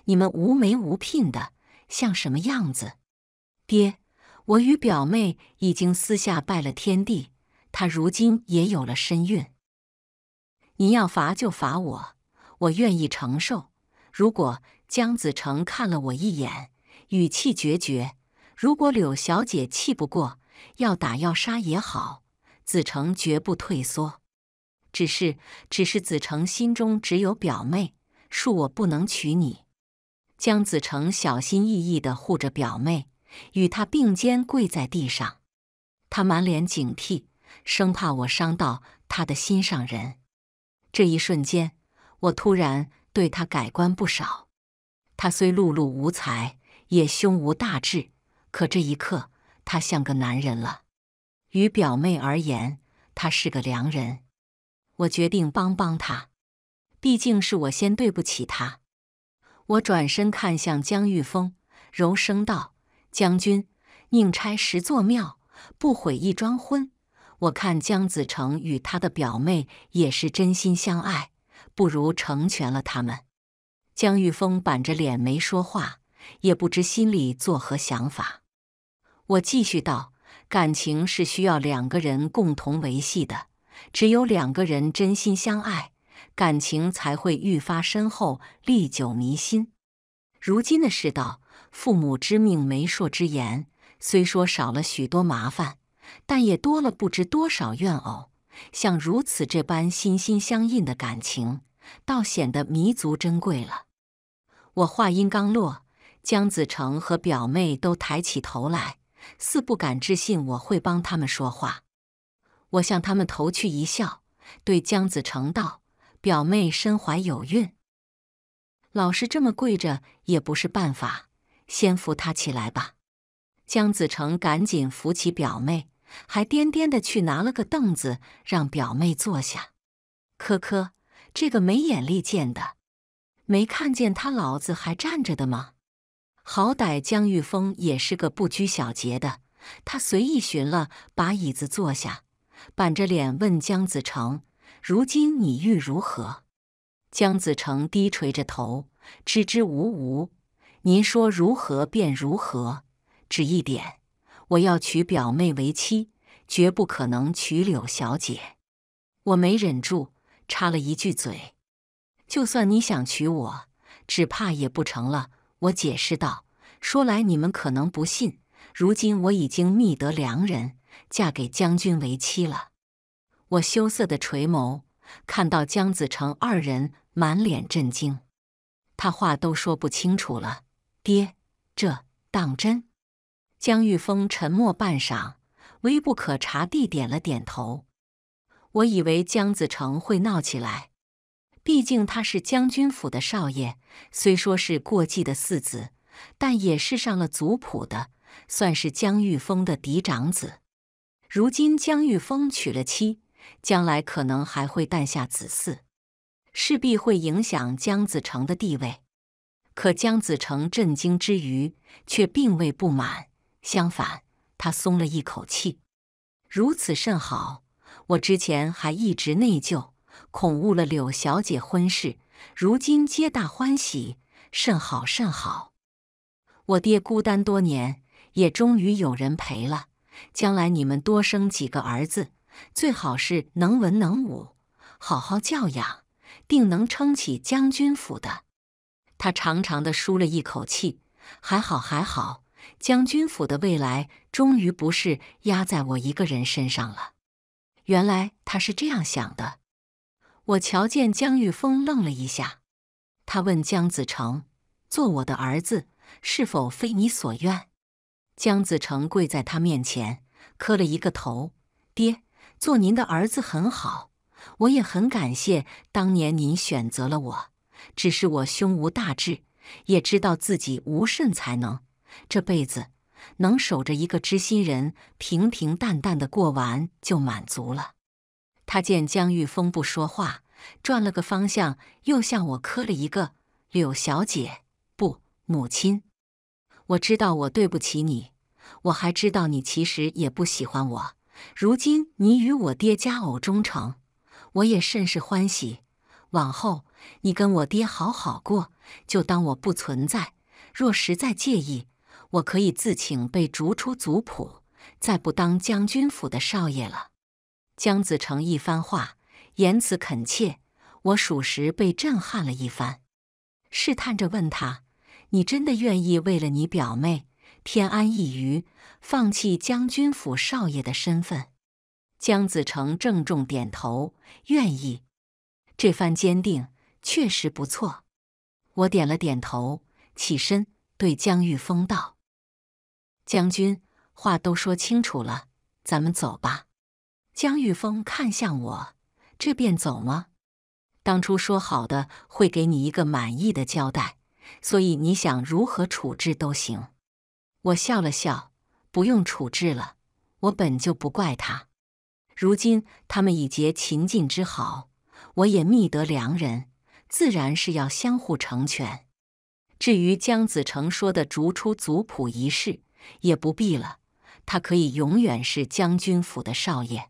S1: 你们无媒无聘的，像什么样子？”爹，我与表妹已经私下拜了天地。他如今也有了身孕，你要罚就罚我，我愿意承受。如果江子成看了我一眼，语气决绝。如果柳小姐气不过，要打要杀也好，子成绝不退缩。只是，只是子成心中只有表妹，恕我不能娶你。江子成小心翼翼的护着表妹，与她并肩跪在地上，他满脸警惕。生怕我伤到他的心上人。这一瞬间，我突然对他改观不少。他虽碌碌无才，也胸无大志，可这一刻，他像个男人了。与表妹而言，他是个良人。我决定帮帮他，毕竟是我先对不起他。我转身看向江玉峰，柔声道：“将军，宁拆十座庙，不毁一桩婚。”我看姜子成与他的表妹也是真心相爱，不如成全了他们。江玉峰板着脸没说话，也不知心里作何想法。我继续道：“感情是需要两个人共同维系的，只有两个人真心相爱，感情才会愈发深厚，历久弥新。如今的世道，父母之命、媒妁之言，虽说少了许多麻烦。”但也多了不知多少怨偶，像如此这般心心相印的感情，倒显得弥足珍贵了。我话音刚落，江子成和表妹都抬起头来，似不敢置信我会帮他们说话。我向他们投去一笑，对江子成道：“表妹身怀有孕，老是这么跪着也不是办法，先扶她起来吧。”江子成赶紧扶起表妹。还颠颠的去拿了个凳子，让表妹坐下。科科，这个没眼力见的，没看见他老子还站着的吗？好歹江玉峰也是个不拘小节的，他随意寻了把椅子坐下，板着脸问江子成：“如今你欲如何？”江子成低垂着头，支支吾吾：“您说如何便如何，只一点。”我要娶表妹为妻，绝不可能娶柳小姐。我没忍住插了一句嘴：“就算你想娶我，只怕也不成了。”我解释道：“说来你们可能不信，如今我已经觅得良人，嫁给将军为妻了。”我羞涩的垂眸，看到姜子成二人满脸震惊，他话都说不清楚了：“爹，这当真？”江玉峰沉默半晌，微不可察地点了点头。我以为江子成会闹起来，毕竟他是将军府的少爷，虽说是过继的四子，但也是上了族谱的，算是江玉峰的嫡长子。如今江玉峰娶了妻，将来可能还会诞下子嗣，势必会影响江子成的地位。可江子成震惊之余，却并未不满。相反，他松了一口气，如此甚好。我之前还一直内疚，恐误了柳小姐婚事，如今皆大欢喜，甚好甚好。我爹孤单多年，也终于有人陪了。将来你们多生几个儿子，最好是能文能武，好好教养，定能撑起将军府的。他长长的舒了一口气，还好，还好。将军府的未来终于不是压在我一个人身上了。原来他是这样想的。我瞧见江玉峰愣了一下，他问江子成：“做我的儿子，是否非你所愿？”江子成跪在他面前，磕了一个头：“爹，做您的儿子很好，我也很感谢当年您选择了我。只是我胸无大志，也知道自己无甚才能。”这辈子能守着一个知心人，平平淡淡的过完就满足了。他见江玉峰不说话，转了个方向，又向我磕了一个。柳小姐不，母亲，我知道我对不起你，我还知道你其实也不喜欢我。如今你与我爹佳偶终成，我也甚是欢喜。往后你跟我爹好好过，就当我不存在。若实在介意，我可以自请被逐出族谱，再不当将军府的少爷了。江子成一番话，言辞恳切，我属实被震撼了一番。试探着问他：“你真的愿意为了你表妹天安一隅，放弃将军府少爷的身份？”江子成郑重点头，愿意。这番坚定，确实不错。我点了点头，起身对江玉峰道。将军，话都说清楚了，咱们走吧。江玉峰看向我，这便走吗？当初说好的会给你一个满意的交代，所以你想如何处置都行。我笑了笑，不用处置了，我本就不怪他。如今他们已结秦晋之好，我也觅得良人，自然是要相互成全。至于江子成说的逐出族谱一事，也不必了，他可以永远是将军府的少爷。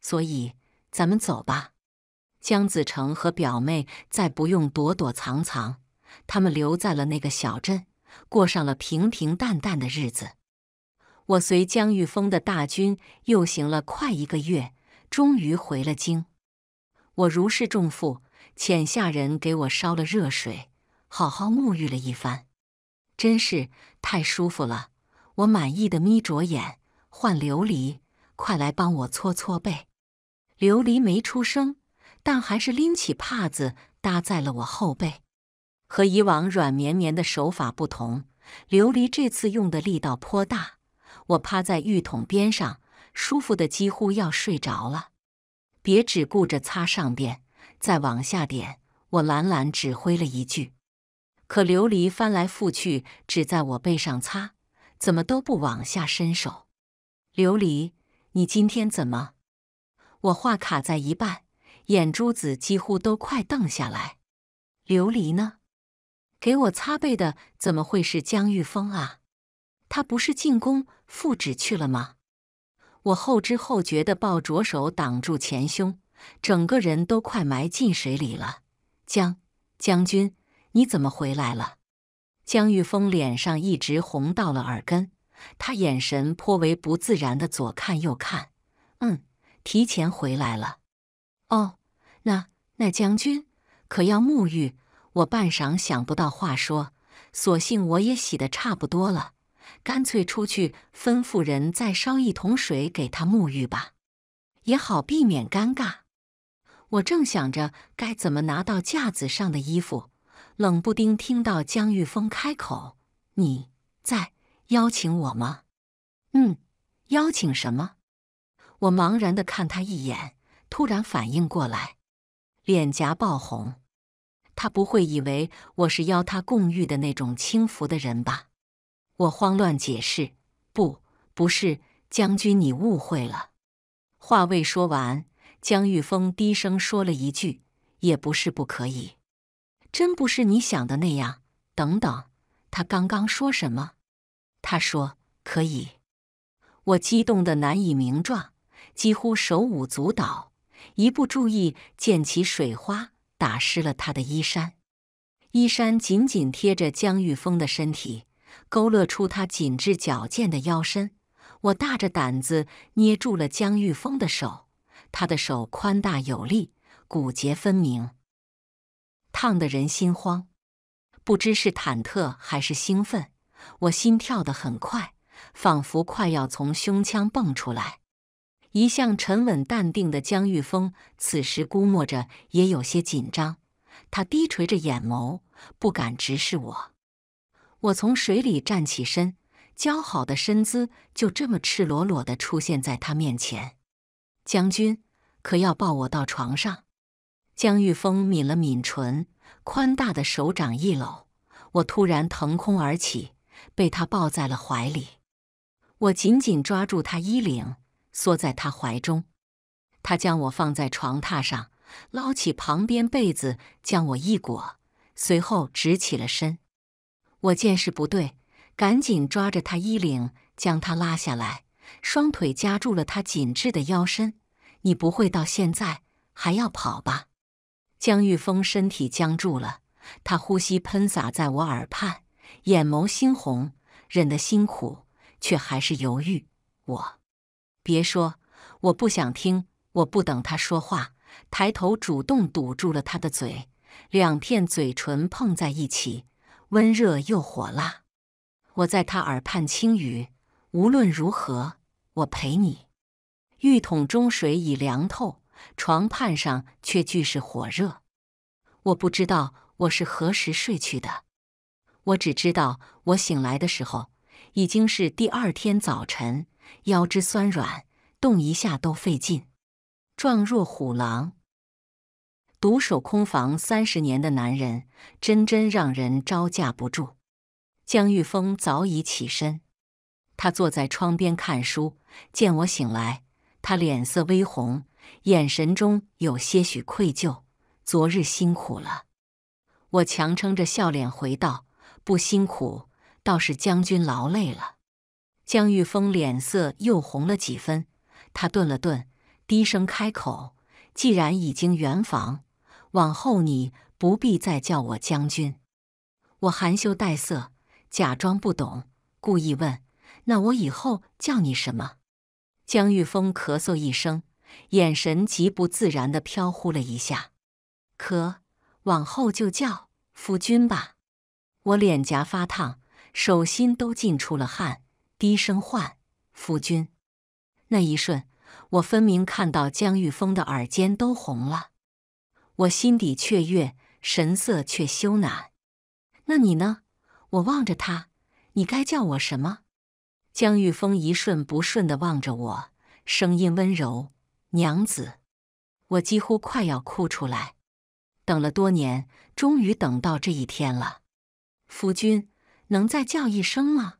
S1: 所以，咱们走吧。江子成和表妹再不用躲躲藏藏，他们留在了那个小镇，过上了平平淡淡的日子。我随江玉峰的大军又行了快一个月，终于回了京。我如释重负，遣下人给我烧了热水，好好沐浴了一番，真是太舒服了。我满意的眯着眼，换琉璃，快来帮我搓搓背。琉璃没出声，但还是拎起帕子搭在了我后背。和以往软绵绵的手法不同，琉璃这次用的力道颇大。我趴在浴桶边上，舒服的几乎要睡着了。别只顾着擦上边，再往下点。我懒懒指挥了一句，可琉璃翻来覆去，只在我背上擦。怎么都不往下伸手，琉璃，你今天怎么？我话卡在一半，眼珠子几乎都快瞪下来。琉璃呢？给我擦背的怎么会是江玉峰啊？他不是进宫复旨去了吗？我后知后觉的抱着手挡住前胸，整个人都快埋进水里了。将将军，你怎么回来了？江玉峰脸上一直红到了耳根，他眼神颇为不自然的左看右看。嗯，提前回来了。哦，那那将军可要沐浴？我半晌想不到话说，索性我也洗的差不多了，干脆出去吩咐人再烧一桶水给他沐浴吧，也好避免尴尬。我正想着该怎么拿到架子上的衣服。冷不丁听到江玉峰开口：“你在邀请我吗？”“嗯，邀请什么？”我茫然的看他一眼，突然反应过来，脸颊爆红。他不会以为我是邀他共浴的那种轻浮的人吧？我慌乱解释：“不，不是，将军，你误会了。”话未说完，江玉峰低声说了一句：“也不是不可以。”真不是你想的那样。等等，他刚刚说什么？他说可以。我激动的难以名状，几乎手舞足蹈，一不注意溅起水花，打湿了他的衣衫。衣衫紧紧贴着江玉峰的身体，勾勒出他紧致矫健的腰身。我大着胆子捏住了江玉峰的手，他的手宽大有力，骨节分明。烫得人心慌，不知是忐忑还是兴奋，我心跳得很快，仿佛快要从胸腔蹦出来。一向沉稳淡定的江玉峰，此时估摸着也有些紧张，他低垂着眼眸，不敢直视我。我从水里站起身，姣好的身姿就这么赤裸裸的出现在他面前。将军，可要抱我到床上？江玉峰抿了抿唇，宽大的手掌一搂，我突然腾空而起，被他抱在了怀里。我紧紧抓住他衣领，缩在他怀中。他将我放在床榻上，捞起旁边被子将我一裹，随后直起了身。我见势不对，赶紧抓着他衣领将他拉下来，双腿夹住了他紧致的腰身。你不会到现在还要跑吧？江玉峰身体僵住了，他呼吸喷洒在我耳畔，眼眸猩红，忍得辛苦，却还是犹豫。我别说，我不想听。我不等他说话，抬头主动堵住了他的嘴，两片嘴唇碰在一起，温热又火辣。我在他耳畔轻语：“无论如何，我陪你。”浴桶中水已凉透。床畔上却俱是火热，我不知道我是何时睡去的，我只知道我醒来的时候已经是第二天早晨，腰肢酸软，动一下都费劲。状若虎狼，独守空房三十年的男人，真真让人招架不住。江玉峰早已起身，他坐在窗边看书，见我醒来，他脸色微红。眼神中有些许愧疚，昨日辛苦了。我强撑着笑脸回道：“不辛苦，倒是将军劳累了。”江玉峰脸色又红了几分，他顿了顿，低声开口：“既然已经圆房，往后你不必再叫我将军。”我含羞带色，假装不懂，故意问：“那我以后叫你什么？”江玉峰咳嗽一声。眼神极不自然的飘忽了一下，可往后就叫夫君吧。我脸颊发烫，手心都浸出了汗，低声唤夫君。那一瞬，我分明看到江玉峰的耳尖都红了。我心底雀跃，神色却羞赧。那你呢？我望着他，你该叫我什么？江玉峰一瞬不顺的望着我，声音温柔。娘子，我几乎快要哭出来，等了多年，终于等到这一天了。夫君，能再叫一声吗？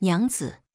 S1: 娘子。